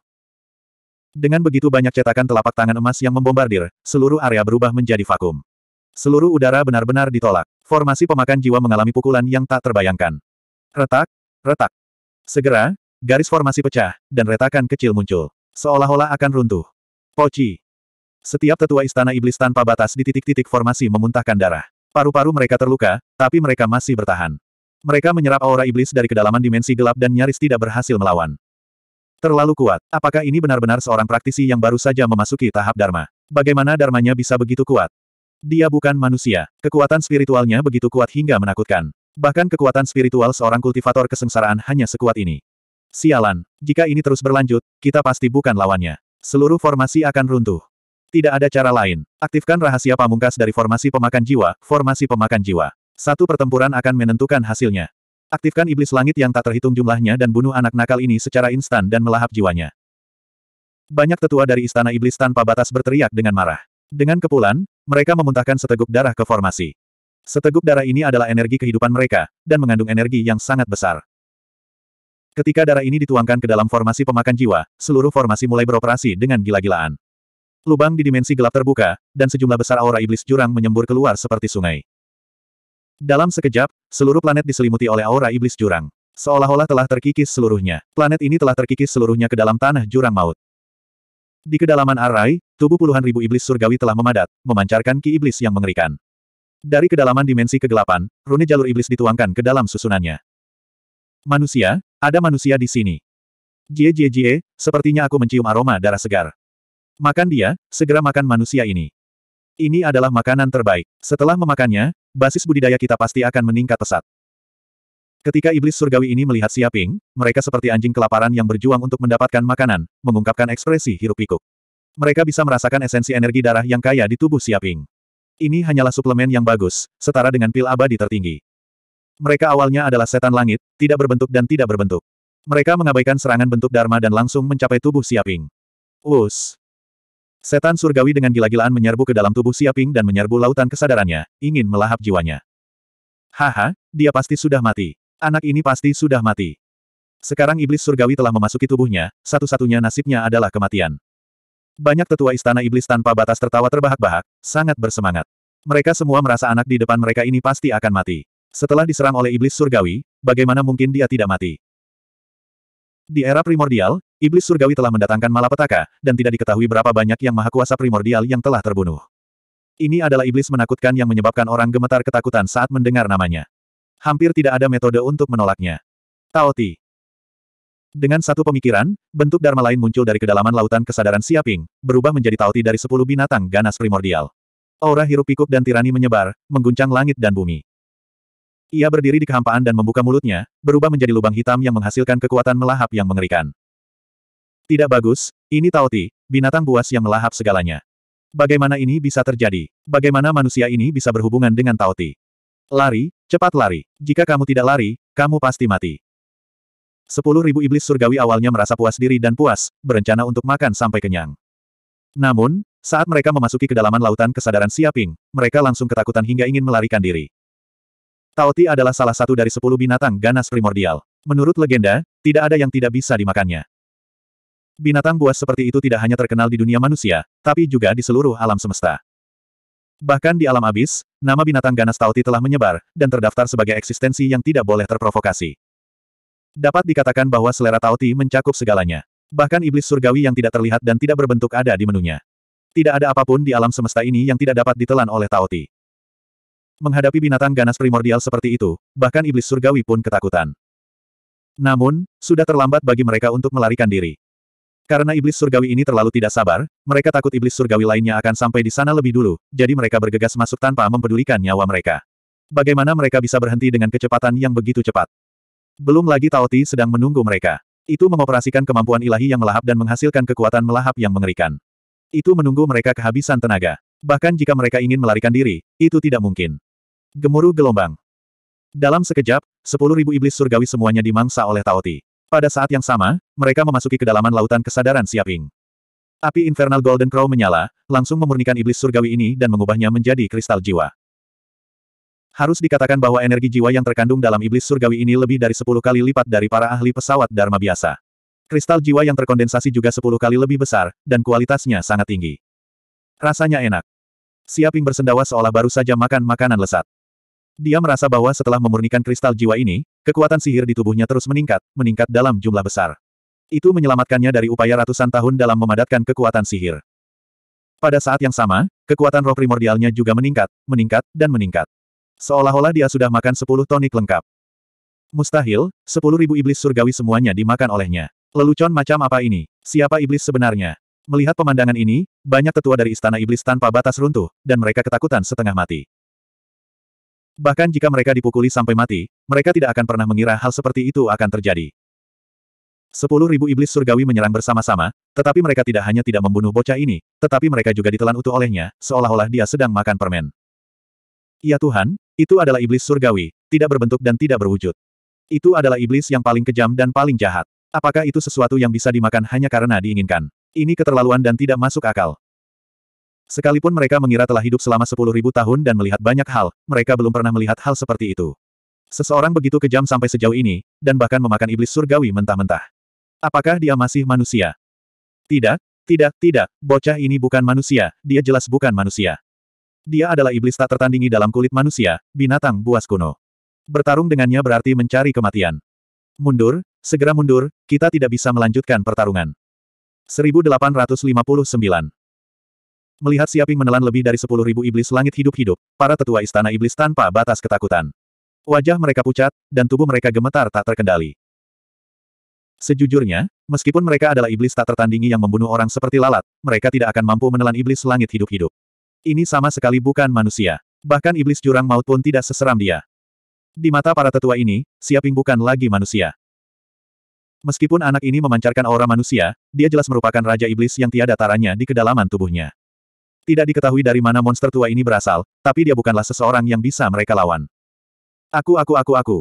Dengan begitu banyak cetakan telapak tangan emas yang membombardir, seluruh area berubah menjadi vakum. Seluruh udara benar-benar ditolak. Formasi pemakan jiwa mengalami pukulan yang tak terbayangkan. Retak, retak. Segera, garis formasi pecah, dan retakan kecil muncul. Seolah-olah akan runtuh. Poci. Setiap tetua istana iblis tanpa batas di titik-titik formasi memuntahkan darah. Paru-paru mereka terluka, tapi mereka masih bertahan. Mereka menyerap aura iblis dari kedalaman dimensi gelap dan nyaris tidak berhasil melawan. Terlalu kuat. Apakah ini benar-benar seorang praktisi yang baru saja memasuki tahap Dharma? Bagaimana Dharmanya bisa begitu kuat? Dia bukan manusia. Kekuatan spiritualnya begitu kuat hingga menakutkan. Bahkan kekuatan spiritual seorang kultivator kesengsaraan hanya sekuat ini. Sialan, jika ini terus berlanjut, kita pasti bukan lawannya. Seluruh formasi akan runtuh. Tidak ada cara lain. Aktifkan rahasia pamungkas dari formasi pemakan jiwa, formasi pemakan jiwa. Satu pertempuran akan menentukan hasilnya. Aktifkan iblis langit yang tak terhitung jumlahnya dan bunuh anak nakal ini secara instan dan melahap jiwanya. Banyak tetua dari istana iblis tanpa batas berteriak dengan marah. Dengan kepulan, mereka memuntahkan seteguk darah ke formasi. Seteguk darah ini adalah energi kehidupan mereka, dan mengandung energi yang sangat besar. Ketika darah ini dituangkan ke dalam formasi pemakan jiwa, seluruh formasi mulai beroperasi dengan gila-gilaan. Lubang di dimensi gelap terbuka, dan sejumlah besar aura iblis jurang menyembur keluar seperti sungai. Dalam sekejap, seluruh planet diselimuti oleh aura iblis jurang. Seolah-olah telah terkikis seluruhnya. Planet ini telah terkikis seluruhnya ke dalam tanah jurang maut. Di kedalaman Arai, tubuh puluhan ribu iblis surgawi telah memadat, memancarkan ki iblis yang mengerikan. Dari kedalaman dimensi kegelapan, rune jalur iblis dituangkan ke dalam susunannya. Manusia, ada manusia di sini. Jie jie jie, sepertinya aku mencium aroma darah segar. Makan dia, segera makan manusia ini. Ini adalah makanan terbaik. Setelah memakannya, basis budidaya kita pasti akan meningkat pesat. Ketika iblis surgawi ini melihat Siaping, mereka seperti anjing kelaparan yang berjuang untuk mendapatkan makanan, mengungkapkan ekspresi hirup pikuk. Mereka bisa merasakan esensi energi darah yang kaya di tubuh Siaping. Ini hanyalah suplemen yang bagus, setara dengan pil abadi tertinggi. Mereka awalnya adalah setan langit, tidak berbentuk dan tidak berbentuk. Mereka mengabaikan serangan bentuk Dharma dan langsung mencapai tubuh Siaping. Us. Setan surgawi dengan gila-gilaan menyerbu ke dalam tubuh Siaping dan menyerbu lautan kesadarannya, ingin melahap jiwanya. Haha, dia pasti sudah mati. Anak ini pasti sudah mati. Sekarang iblis surgawi telah memasuki tubuhnya, satu-satunya nasibnya adalah kematian. Banyak tetua istana iblis tanpa batas tertawa terbahak-bahak, sangat bersemangat. Mereka semua merasa anak di depan mereka ini pasti akan mati. Setelah diserang oleh iblis surgawi, bagaimana mungkin dia tidak mati? Di era primordial, Iblis surgawi telah mendatangkan malapetaka, dan tidak diketahui berapa banyak yang maha kuasa primordial yang telah terbunuh. Ini adalah iblis menakutkan yang menyebabkan orang gemetar ketakutan saat mendengar namanya. Hampir tidak ada metode untuk menolaknya. Taoti. Dengan satu pemikiran, bentuk Dharma lain muncul dari kedalaman lautan kesadaran Siaping, berubah menjadi Taoti dari sepuluh binatang ganas primordial. Aura hirup pikuk dan tirani menyebar, mengguncang langit dan bumi. Ia berdiri di kehampaan dan membuka mulutnya, berubah menjadi lubang hitam yang menghasilkan kekuatan melahap yang mengerikan. Tidak bagus, ini Taoti, binatang buas yang melahap segalanya. Bagaimana ini bisa terjadi? Bagaimana manusia ini bisa berhubungan dengan Taoti? Lari, cepat lari. Jika kamu tidak lari, kamu pasti mati. Sepuluh ribu iblis surgawi awalnya merasa puas diri dan puas, berencana untuk makan sampai kenyang. Namun, saat mereka memasuki kedalaman lautan kesadaran Siaping, mereka langsung ketakutan hingga ingin melarikan diri. Taoti adalah salah satu dari sepuluh binatang ganas primordial. Menurut legenda, tidak ada yang tidak bisa dimakannya. Binatang buas seperti itu tidak hanya terkenal di dunia manusia, tapi juga di seluruh alam semesta. Bahkan di alam abis, nama binatang ganas Tauti telah menyebar, dan terdaftar sebagai eksistensi yang tidak boleh terprovokasi. Dapat dikatakan bahwa selera Tauti mencakup segalanya. Bahkan iblis surgawi yang tidak terlihat dan tidak berbentuk ada di menunya. Tidak ada apapun di alam semesta ini yang tidak dapat ditelan oleh tauti. Menghadapi binatang ganas primordial seperti itu, bahkan iblis surgawi pun ketakutan. Namun, sudah terlambat bagi mereka untuk melarikan diri. Karena iblis surgawi ini terlalu tidak sabar, mereka takut iblis surgawi lainnya akan sampai di sana lebih dulu, jadi mereka bergegas masuk tanpa mempedulikan nyawa mereka. Bagaimana mereka bisa berhenti dengan kecepatan yang begitu cepat? Belum lagi Taoti sedang menunggu mereka. Itu mengoperasikan kemampuan ilahi yang melahap dan menghasilkan kekuatan melahap yang mengerikan. Itu menunggu mereka kehabisan tenaga. Bahkan jika mereka ingin melarikan diri, itu tidak mungkin. Gemuruh gelombang. Dalam sekejap, sepuluh ribu iblis surgawi semuanya dimangsa oleh Taoti. Pada saat yang sama, mereka memasuki kedalaman lautan kesadaran Siaping. Api infernal Golden Crow menyala, langsung memurnikan iblis surgawi ini dan mengubahnya menjadi kristal jiwa. Harus dikatakan bahwa energi jiwa yang terkandung dalam iblis surgawi ini lebih dari 10 kali lipat dari para ahli pesawat Dharma biasa. Kristal jiwa yang terkondensasi juga 10 kali lebih besar, dan kualitasnya sangat tinggi. Rasanya enak. Siaping bersendawa seolah baru saja makan makanan lesat. Dia merasa bahwa setelah memurnikan kristal jiwa ini, kekuatan sihir di tubuhnya terus meningkat, meningkat dalam jumlah besar. Itu menyelamatkannya dari upaya ratusan tahun dalam memadatkan kekuatan sihir. Pada saat yang sama, kekuatan roh primordialnya juga meningkat, meningkat, dan meningkat. Seolah-olah dia sudah makan sepuluh tonik lengkap. Mustahil, sepuluh ribu iblis surgawi semuanya dimakan olehnya. Lelucon macam apa ini? Siapa iblis sebenarnya? Melihat pemandangan ini, banyak tetua dari istana iblis tanpa batas runtuh, dan mereka ketakutan setengah mati. Bahkan jika mereka dipukuli sampai mati, mereka tidak akan pernah mengira hal seperti itu akan terjadi. Sepuluh ribu iblis surgawi menyerang bersama-sama, tetapi mereka tidak hanya tidak membunuh bocah ini, tetapi mereka juga ditelan utuh olehnya, seolah-olah dia sedang makan permen. Ya Tuhan, itu adalah iblis surgawi, tidak berbentuk dan tidak berwujud. Itu adalah iblis yang paling kejam dan paling jahat. Apakah itu sesuatu yang bisa dimakan hanya karena diinginkan? Ini keterlaluan dan tidak masuk akal. Sekalipun mereka mengira telah hidup selama sepuluh ribu tahun dan melihat banyak hal, mereka belum pernah melihat hal seperti itu. Seseorang begitu kejam sampai sejauh ini, dan bahkan memakan iblis surgawi mentah-mentah. Apakah dia masih manusia? Tidak, tidak, tidak, bocah ini bukan manusia, dia jelas bukan manusia. Dia adalah iblis tak tertandingi dalam kulit manusia, binatang buas kuno. Bertarung dengannya berarti mencari kematian. Mundur, segera mundur, kita tidak bisa melanjutkan pertarungan. 1859 Melihat Siaping menelan lebih dari sepuluh ribu iblis langit hidup-hidup, para tetua istana iblis tanpa batas ketakutan. Wajah mereka pucat, dan tubuh mereka gemetar tak terkendali. Sejujurnya, meskipun mereka adalah iblis tak tertandingi yang membunuh orang seperti lalat, mereka tidak akan mampu menelan iblis langit hidup-hidup. Ini sama sekali bukan manusia. Bahkan iblis jurang maut pun tidak seseram dia. Di mata para tetua ini, Siaping bukan lagi manusia. Meskipun anak ini memancarkan aura manusia, dia jelas merupakan raja iblis yang tiada taranya di kedalaman tubuhnya. Tidak diketahui dari mana monster tua ini berasal, tapi dia bukanlah seseorang yang bisa mereka lawan. Aku aku aku aku.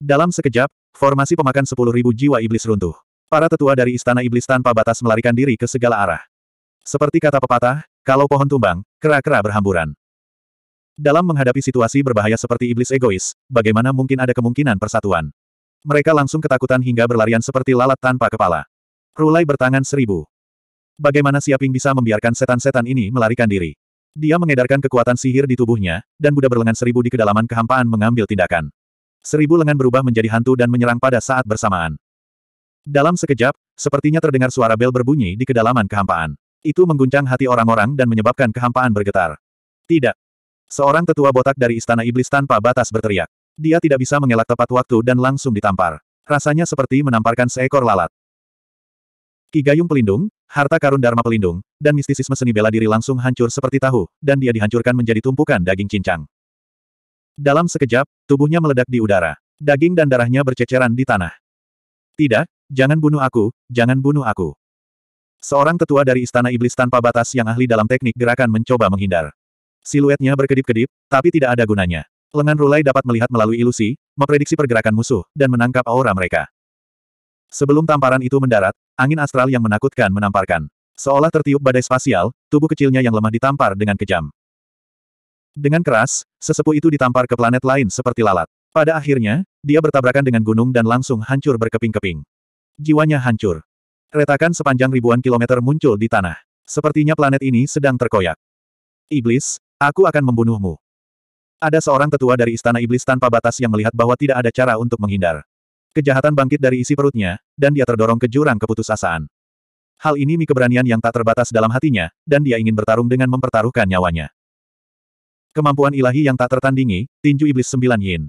Dalam sekejap, formasi pemakan sepuluh ribu jiwa iblis runtuh. Para tetua dari istana iblis tanpa batas melarikan diri ke segala arah. Seperti kata pepatah, kalau pohon tumbang, kera-kera berhamburan. Dalam menghadapi situasi berbahaya seperti iblis egois, bagaimana mungkin ada kemungkinan persatuan? Mereka langsung ketakutan hingga berlarian seperti lalat tanpa kepala. Rulai bertangan seribu. Bagaimana Siaping bisa membiarkan setan-setan ini melarikan diri? Dia mengedarkan kekuatan sihir di tubuhnya, dan Buddha berlengan seribu di kedalaman kehampaan mengambil tindakan. Seribu lengan berubah menjadi hantu dan menyerang pada saat bersamaan. Dalam sekejap, sepertinya terdengar suara bel berbunyi di kedalaman kehampaan. Itu mengguncang hati orang-orang dan menyebabkan kehampaan bergetar. Tidak. Seorang tetua botak dari Istana Iblis tanpa batas berteriak. Dia tidak bisa mengelak tepat waktu dan langsung ditampar. Rasanya seperti menamparkan seekor lalat. Ki Gayung Pelindung, harta karun Dharma Pelindung, dan mistisisme seni bela diri langsung hancur seperti tahu, dan dia dihancurkan menjadi tumpukan daging cincang. Dalam sekejap, tubuhnya meledak di udara. Daging dan darahnya berceceran di tanah. Tidak, jangan bunuh aku, jangan bunuh aku. Seorang tetua dari Istana Iblis tanpa batas yang ahli dalam teknik gerakan mencoba menghindar. Siluetnya berkedip-kedip, tapi tidak ada gunanya. Lengan Rulai dapat melihat melalui ilusi, memprediksi pergerakan musuh, dan menangkap aura mereka. Sebelum tamparan itu mendarat, angin astral yang menakutkan menamparkan. Seolah tertiup badai spasial, tubuh kecilnya yang lemah ditampar dengan kejam. Dengan keras, sesepuh itu ditampar ke planet lain seperti lalat. Pada akhirnya, dia bertabrakan dengan gunung dan langsung hancur berkeping-keping. Jiwanya hancur. Retakan sepanjang ribuan kilometer muncul di tanah. Sepertinya planet ini sedang terkoyak. Iblis, aku akan membunuhmu. Ada seorang tetua dari istana iblis tanpa batas yang melihat bahwa tidak ada cara untuk menghindar. Kejahatan bangkit dari isi perutnya, dan dia terdorong ke jurang keputusasaan. Hal ini mi keberanian yang tak terbatas dalam hatinya, dan dia ingin bertarung dengan mempertaruhkan nyawanya. Kemampuan ilahi yang tak tertandingi, tinju iblis sembilan yin.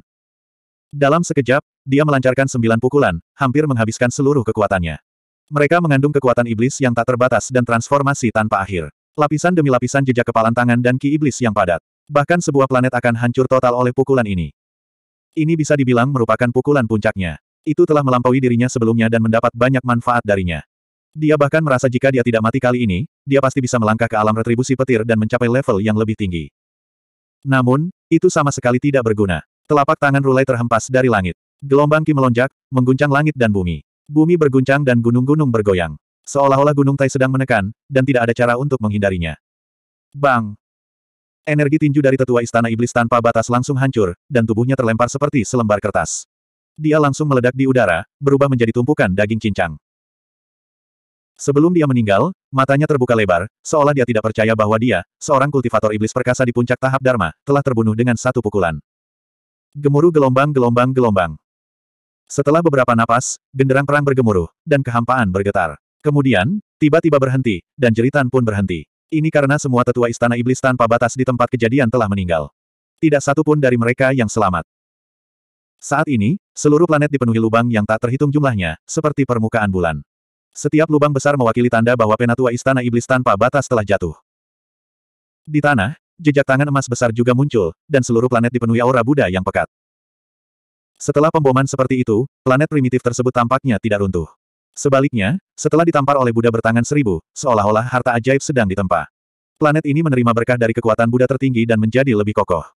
Dalam sekejap, dia melancarkan sembilan pukulan, hampir menghabiskan seluruh kekuatannya. Mereka mengandung kekuatan iblis yang tak terbatas dan transformasi tanpa akhir. Lapisan demi lapisan jejak kepalan tangan dan ki iblis yang padat. Bahkan sebuah planet akan hancur total oleh pukulan ini. Ini bisa dibilang merupakan pukulan puncaknya. Itu telah melampaui dirinya sebelumnya dan mendapat banyak manfaat darinya. Dia bahkan merasa jika dia tidak mati kali ini, dia pasti bisa melangkah ke alam retribusi petir dan mencapai level yang lebih tinggi. Namun, itu sama sekali tidak berguna. Telapak tangan Rulai terhempas dari langit. Gelombang Ki melonjak, mengguncang langit dan bumi. Bumi berguncang dan gunung-gunung bergoyang. Seolah-olah gunung Tai sedang menekan, dan tidak ada cara untuk menghindarinya. Bang! Energi tinju dari tetua istana iblis tanpa batas langsung hancur, dan tubuhnya terlempar seperti selembar kertas. Dia langsung meledak di udara, berubah menjadi tumpukan daging cincang. Sebelum dia meninggal, matanya terbuka lebar, seolah dia tidak percaya bahwa dia, seorang kultivator iblis perkasa di puncak tahap Dharma, telah terbunuh dengan satu pukulan. Gemuruh gelombang-gelombang-gelombang. Setelah beberapa napas, genderang perang bergemuruh, dan kehampaan bergetar. Kemudian, tiba-tiba berhenti, dan jeritan pun berhenti. Ini karena semua tetua istana iblis tanpa batas di tempat kejadian telah meninggal. Tidak satu pun dari mereka yang selamat. Saat ini, seluruh planet dipenuhi lubang yang tak terhitung jumlahnya, seperti permukaan bulan. Setiap lubang besar mewakili tanda bahwa penatua istana iblis tanpa batas telah jatuh. Di tanah, jejak tangan emas besar juga muncul, dan seluruh planet dipenuhi aura Buddha yang pekat. Setelah pemboman seperti itu, planet primitif tersebut tampaknya tidak runtuh. Sebaliknya, setelah ditampar oleh Buddha bertangan seribu, seolah-olah harta ajaib sedang ditempa. Planet ini menerima berkah dari kekuatan Buddha tertinggi dan menjadi lebih kokoh.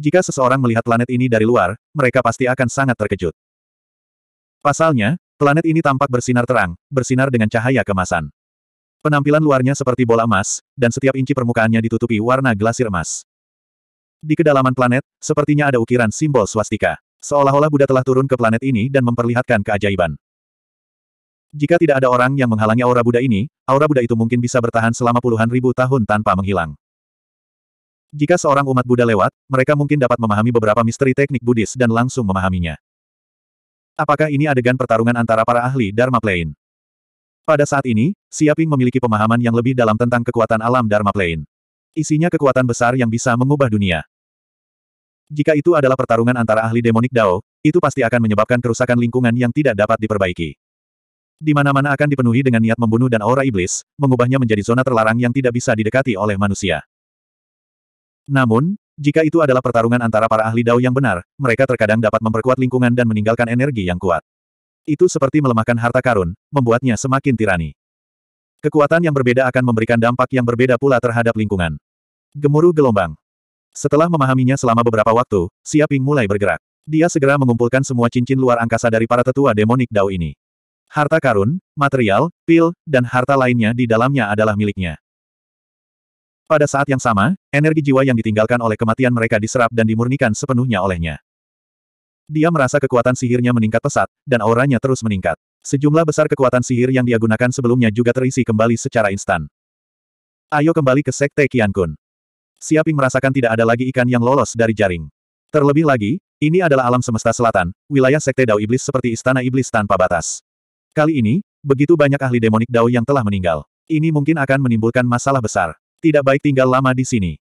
Jika seseorang melihat planet ini dari luar, mereka pasti akan sangat terkejut. Pasalnya, planet ini tampak bersinar terang, bersinar dengan cahaya kemasan. Penampilan luarnya seperti bola emas, dan setiap inci permukaannya ditutupi warna glasir emas. Di kedalaman planet, sepertinya ada ukiran simbol swastika. Seolah-olah Buddha telah turun ke planet ini dan memperlihatkan keajaiban. Jika tidak ada orang yang menghalangi aura Buddha ini, aura Buddha itu mungkin bisa bertahan selama puluhan ribu tahun tanpa menghilang. Jika seorang umat Buddha lewat, mereka mungkin dapat memahami beberapa misteri teknik Buddhis dan langsung memahaminya. Apakah ini adegan pertarungan antara para ahli Dharma Plain? Pada saat ini, Siaping memiliki pemahaman yang lebih dalam tentang kekuatan alam Dharma Plain. Isinya kekuatan besar yang bisa mengubah dunia. Jika itu adalah pertarungan antara ahli demonik Dao, itu pasti akan menyebabkan kerusakan lingkungan yang tidak dapat diperbaiki. Di mana-mana akan dipenuhi dengan niat membunuh dan aura iblis, mengubahnya menjadi zona terlarang yang tidak bisa didekati oleh manusia. Namun, jika itu adalah pertarungan antara para ahli Dao yang benar, mereka terkadang dapat memperkuat lingkungan dan meninggalkan energi yang kuat. Itu seperti melemahkan harta karun, membuatnya semakin tirani. Kekuatan yang berbeda akan memberikan dampak yang berbeda pula terhadap lingkungan. Gemuruh gelombang. Setelah memahaminya selama beberapa waktu, Siaping mulai bergerak. Dia segera mengumpulkan semua cincin luar angkasa dari para tetua demonik Dao ini. Harta karun, material, pil, dan harta lainnya di dalamnya adalah miliknya. Pada saat yang sama, energi jiwa yang ditinggalkan oleh kematian mereka diserap dan dimurnikan sepenuhnya olehnya. Dia merasa kekuatan sihirnya meningkat pesat, dan auranya terus meningkat. Sejumlah besar kekuatan sihir yang dia gunakan sebelumnya juga terisi kembali secara instan. Ayo kembali ke Sekte Kian Kun. Siaping merasakan tidak ada lagi ikan yang lolos dari jaring. Terlebih lagi, ini adalah alam semesta selatan, wilayah Sekte Dao Iblis seperti Istana Iblis tanpa batas. Kali ini, begitu banyak ahli demonik Dao yang telah meninggal. Ini mungkin akan menimbulkan masalah besar. Tidak baik tinggal lama di sini.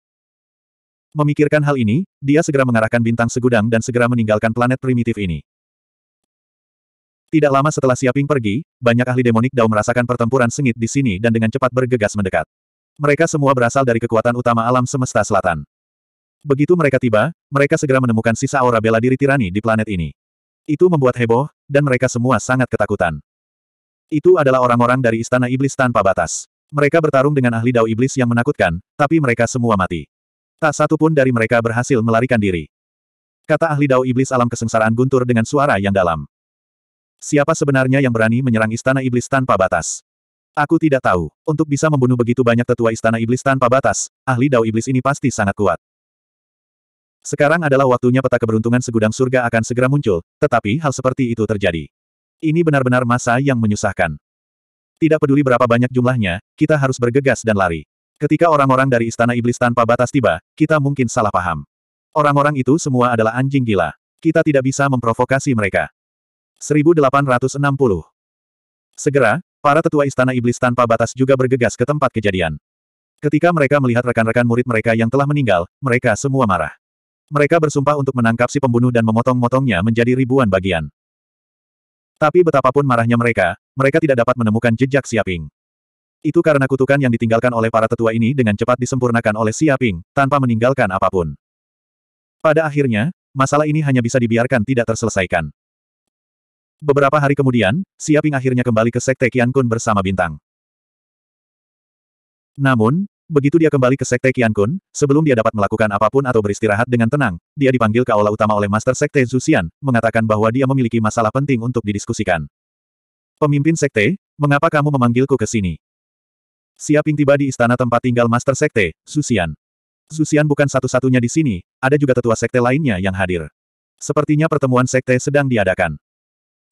Memikirkan hal ini, dia segera mengarahkan bintang segudang dan segera meninggalkan planet primitif ini. Tidak lama setelah Siaping pergi, banyak ahli demonik Dao merasakan pertempuran sengit di sini dan dengan cepat bergegas mendekat. Mereka semua berasal dari kekuatan utama alam semesta selatan. Begitu mereka tiba, mereka segera menemukan sisa aura bela diri tirani di planet ini. Itu membuat heboh, dan mereka semua sangat ketakutan. Itu adalah orang-orang dari Istana Iblis tanpa batas. Mereka bertarung dengan ahli dao iblis yang menakutkan, tapi mereka semua mati. Tak satu pun dari mereka berhasil melarikan diri. Kata ahli dao iblis alam kesengsaraan guntur dengan suara yang dalam. Siapa sebenarnya yang berani menyerang istana iblis tanpa batas? Aku tidak tahu. Untuk bisa membunuh begitu banyak tetua istana iblis tanpa batas, ahli dao iblis ini pasti sangat kuat. Sekarang adalah waktunya peta keberuntungan segudang surga akan segera muncul, tetapi hal seperti itu terjadi. Ini benar-benar masa yang menyusahkan. Tidak peduli berapa banyak jumlahnya, kita harus bergegas dan lari. Ketika orang-orang dari Istana Iblis tanpa batas tiba, kita mungkin salah paham. Orang-orang itu semua adalah anjing gila. Kita tidak bisa memprovokasi mereka. 1860 Segera, para tetua Istana Iblis tanpa batas juga bergegas ke tempat kejadian. Ketika mereka melihat rekan-rekan murid mereka yang telah meninggal, mereka semua marah. Mereka bersumpah untuk menangkap si pembunuh dan memotong-motongnya menjadi ribuan bagian. Tapi betapapun marahnya mereka, mereka tidak dapat menemukan jejak Siaping. Itu karena kutukan yang ditinggalkan oleh para tetua ini dengan cepat disempurnakan oleh Siaping, tanpa meninggalkan apapun. Pada akhirnya, masalah ini hanya bisa dibiarkan tidak terselesaikan. Beberapa hari kemudian, Siaping akhirnya kembali ke Sekte Qiankun bersama Bintang. Namun, Begitu dia kembali ke Sekte Qian Kun, sebelum dia dapat melakukan apapun atau beristirahat dengan tenang, dia dipanggil ke aula utama oleh Master Sekte Zuxian, mengatakan bahwa dia memiliki masalah penting untuk didiskusikan. Pemimpin Sekte, mengapa kamu memanggilku ke sini? Siaping tiba di istana tempat tinggal Master Sekte, Zuxian. Zuxian bukan satu-satunya di sini, ada juga tetua Sekte lainnya yang hadir. Sepertinya pertemuan Sekte sedang diadakan.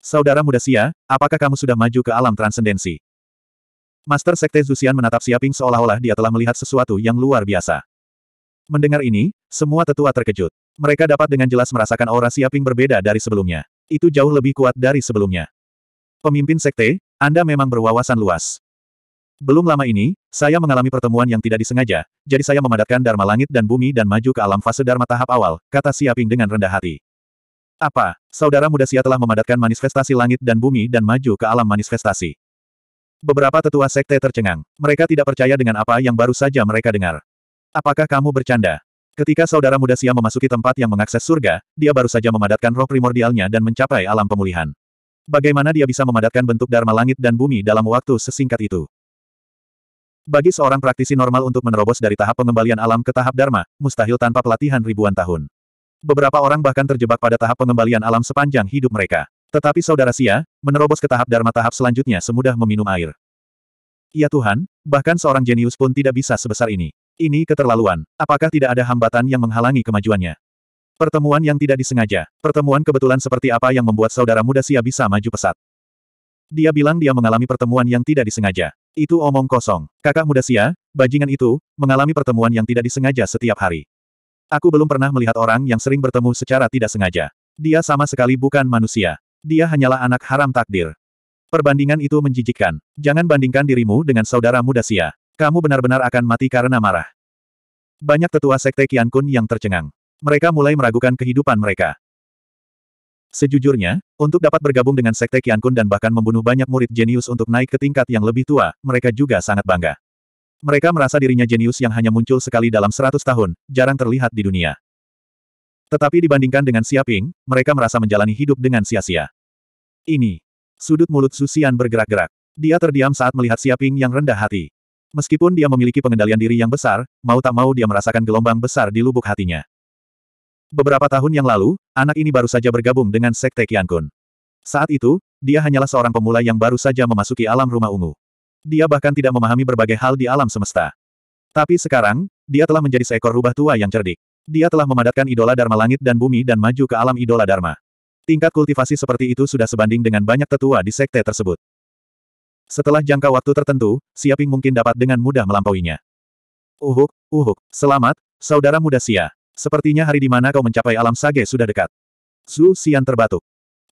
Saudara muda Sia, apakah kamu sudah maju ke alam transendensi? Master Sekte Zusian menatap Siaping seolah-olah dia telah melihat sesuatu yang luar biasa. Mendengar ini, semua tetua terkejut. Mereka dapat dengan jelas merasakan aura Siaping berbeda dari sebelumnya. Itu jauh lebih kuat dari sebelumnya. Pemimpin Sekte, Anda memang berwawasan luas. Belum lama ini, saya mengalami pertemuan yang tidak disengaja, jadi saya memadatkan Dharma Langit dan Bumi dan maju ke alam fase Dharma tahap awal, kata Siaping dengan rendah hati. Apa, saudara muda Sia telah memadatkan manifestasi langit dan bumi dan maju ke alam manifestasi? Beberapa tetua sekte tercengang. Mereka tidak percaya dengan apa yang baru saja mereka dengar. Apakah kamu bercanda? Ketika saudara muda Sia memasuki tempat yang mengakses surga, dia baru saja memadatkan roh primordialnya dan mencapai alam pemulihan. Bagaimana dia bisa memadatkan bentuk Dharma langit dan bumi dalam waktu sesingkat itu? Bagi seorang praktisi normal untuk menerobos dari tahap pengembalian alam ke tahap Dharma, mustahil tanpa pelatihan ribuan tahun. Beberapa orang bahkan terjebak pada tahap pengembalian alam sepanjang hidup mereka. Tetapi saudara Sia, menerobos ke tahap Dharma tahap selanjutnya semudah meminum air. Ya Tuhan, bahkan seorang jenius pun tidak bisa sebesar ini. Ini keterlaluan. Apakah tidak ada hambatan yang menghalangi kemajuannya? Pertemuan yang tidak disengaja. Pertemuan kebetulan seperti apa yang membuat saudara muda Sia bisa maju pesat. Dia bilang dia mengalami pertemuan yang tidak disengaja. Itu omong kosong. Kakak muda Sia, bajingan itu, mengalami pertemuan yang tidak disengaja setiap hari. Aku belum pernah melihat orang yang sering bertemu secara tidak sengaja. Dia sama sekali bukan manusia dia hanyalah anak haram takdir. Perbandingan itu menjijikkan. Jangan bandingkan dirimu dengan saudara muda Sia. Kamu benar-benar akan mati karena marah. Banyak tetua sekte Kian Kun yang tercengang. Mereka mulai meragukan kehidupan mereka. Sejujurnya, untuk dapat bergabung dengan sekte Kian Kun dan bahkan membunuh banyak murid jenius untuk naik ke tingkat yang lebih tua, mereka juga sangat bangga. Mereka merasa dirinya jenius yang hanya muncul sekali dalam seratus tahun, jarang terlihat di dunia. Tetapi dibandingkan dengan Xia Ping, mereka merasa menjalani hidup dengan sia-sia ini. Sudut mulut Susian bergerak-gerak. Dia terdiam saat melihat Siaping yang rendah hati. Meskipun dia memiliki pengendalian diri yang besar, mau tak mau dia merasakan gelombang besar di lubuk hatinya. Beberapa tahun yang lalu, anak ini baru saja bergabung dengan Sekte Kun. Saat itu, dia hanyalah seorang pemula yang baru saja memasuki alam rumah ungu. Dia bahkan tidak memahami berbagai hal di alam semesta. Tapi sekarang, dia telah menjadi seekor rubah tua yang cerdik. Dia telah memadatkan idola Dharma langit dan bumi dan maju ke alam idola Dharma. Tingkat kultivasi seperti itu sudah sebanding dengan banyak tetua di sekte tersebut. Setelah jangka waktu tertentu, Siaping mungkin dapat dengan mudah melampauinya. Uhuk, uhuk, selamat, saudara muda Sia. Sepertinya hari di mana kau mencapai alam sage sudah dekat. Su Sian terbatuk.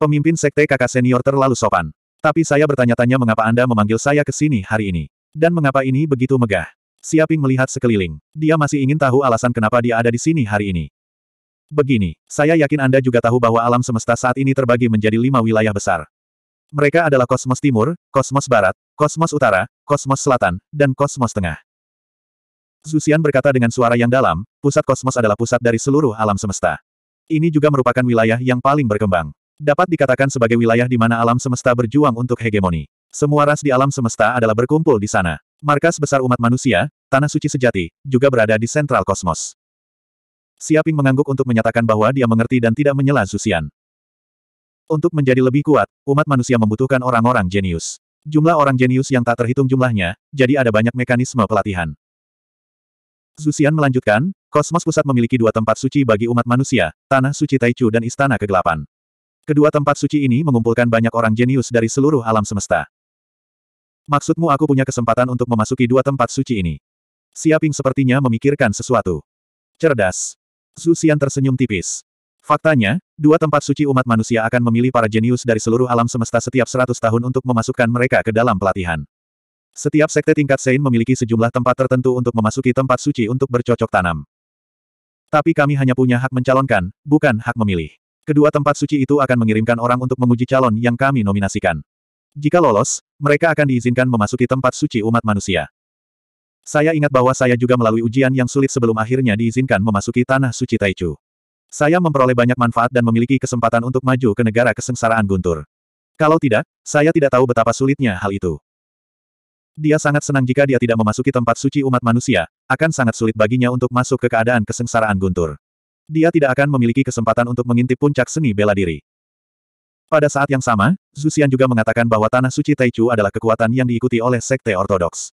Pemimpin sekte kakak senior terlalu sopan. Tapi saya bertanya-tanya mengapa Anda memanggil saya ke sini hari ini. Dan mengapa ini begitu megah. Siaping melihat sekeliling. Dia masih ingin tahu alasan kenapa dia ada di sini hari ini. Begini, saya yakin Anda juga tahu bahwa alam semesta saat ini terbagi menjadi lima wilayah besar. Mereka adalah kosmos timur, kosmos barat, kosmos utara, kosmos selatan, dan kosmos tengah. Zusian berkata dengan suara yang dalam, pusat kosmos adalah pusat dari seluruh alam semesta. Ini juga merupakan wilayah yang paling berkembang. Dapat dikatakan sebagai wilayah di mana alam semesta berjuang untuk hegemoni. Semua ras di alam semesta adalah berkumpul di sana. Markas besar umat manusia, Tanah Suci Sejati, juga berada di sentral kosmos. Siaping mengangguk untuk menyatakan bahwa dia mengerti dan tidak menyela Zusian. Untuk menjadi lebih kuat, umat manusia membutuhkan orang-orang jenius. Jumlah orang jenius yang tak terhitung jumlahnya, jadi ada banyak mekanisme pelatihan. Zusian melanjutkan, Kosmos Pusat memiliki dua tempat suci bagi umat manusia, Tanah Suci Taichu dan Istana Kegelapan. Kedua tempat suci ini mengumpulkan banyak orang jenius dari seluruh alam semesta. Maksudmu aku punya kesempatan untuk memasuki dua tempat suci ini? Siaping sepertinya memikirkan sesuatu. Cerdas. Zuxian tersenyum tipis. Faktanya, dua tempat suci umat manusia akan memilih para jenius dari seluruh alam semesta setiap seratus tahun untuk memasukkan mereka ke dalam pelatihan. Setiap sekte tingkat Sein memiliki sejumlah tempat tertentu untuk memasuki tempat suci untuk bercocok tanam. Tapi kami hanya punya hak mencalonkan, bukan hak memilih. Kedua tempat suci itu akan mengirimkan orang untuk menguji calon yang kami nominasikan. Jika lolos, mereka akan diizinkan memasuki tempat suci umat manusia. Saya ingat bahwa saya juga melalui ujian yang sulit sebelum akhirnya diizinkan memasuki tanah suci Taichu. Saya memperoleh banyak manfaat dan memiliki kesempatan untuk maju ke negara kesengsaraan guntur. Kalau tidak, saya tidak tahu betapa sulitnya hal itu. Dia sangat senang jika dia tidak memasuki tempat suci umat manusia, akan sangat sulit baginya untuk masuk ke keadaan kesengsaraan guntur. Dia tidak akan memiliki kesempatan untuk mengintip puncak seni bela diri. Pada saat yang sama, Zusian juga mengatakan bahwa Tanah Suci Taichu adalah kekuatan yang diikuti oleh Sekte Ortodoks.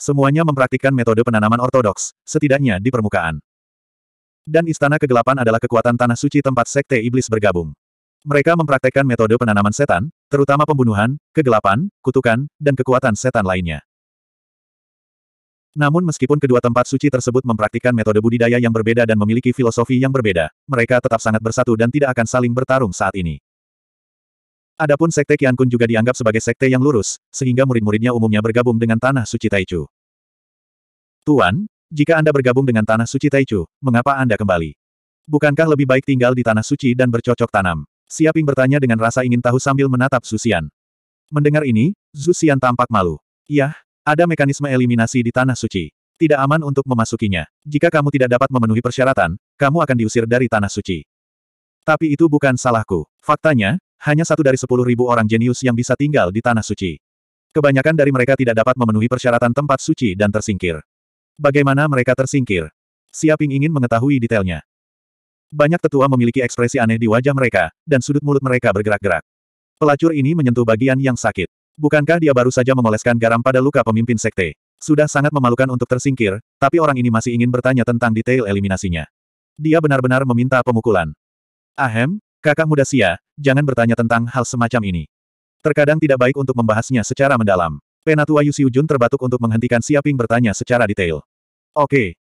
Semuanya mempraktikkan metode penanaman ortodoks, setidaknya di permukaan. Dan Istana Kegelapan adalah kekuatan tanah suci tempat sekte iblis bergabung. Mereka mempraktekkan metode penanaman setan, terutama pembunuhan, kegelapan, kutukan, dan kekuatan setan lainnya. Namun meskipun kedua tempat suci tersebut mempraktikkan metode budidaya yang berbeda dan memiliki filosofi yang berbeda, mereka tetap sangat bersatu dan tidak akan saling bertarung saat ini. Adapun sekte Kian Kun juga dianggap sebagai sekte yang lurus, sehingga murid-muridnya umumnya bergabung dengan Tanah Suci Taichu. Tuan, jika Anda bergabung dengan Tanah Suci Taichu, mengapa Anda kembali? Bukankah lebih baik tinggal di Tanah Suci dan bercocok tanam? Siaping bertanya dengan rasa ingin tahu sambil menatap Susian. Mendengar ini, Susian tampak malu. Yah, ada mekanisme eliminasi di Tanah Suci. Tidak aman untuk memasukinya. Jika kamu tidak dapat memenuhi persyaratan, kamu akan diusir dari Tanah Suci. Tapi itu bukan salahku. Faktanya, hanya satu dari sepuluh ribu orang jenius yang bisa tinggal di Tanah Suci. Kebanyakan dari mereka tidak dapat memenuhi persyaratan tempat suci dan tersingkir. Bagaimana mereka tersingkir? Siaping ingin mengetahui detailnya. Banyak tetua memiliki ekspresi aneh di wajah mereka, dan sudut mulut mereka bergerak-gerak. Pelacur ini menyentuh bagian yang sakit. Bukankah dia baru saja mengoleskan garam pada luka pemimpin sekte? Sudah sangat memalukan untuk tersingkir, tapi orang ini masih ingin bertanya tentang detail eliminasinya. Dia benar-benar meminta pemukulan. Ahem, Kakak muda Sia, jangan bertanya tentang hal semacam ini. Terkadang tidak baik untuk membahasnya secara mendalam. Penatua Jun terbatuk untuk menghentikan Siaping bertanya secara detail. Oke,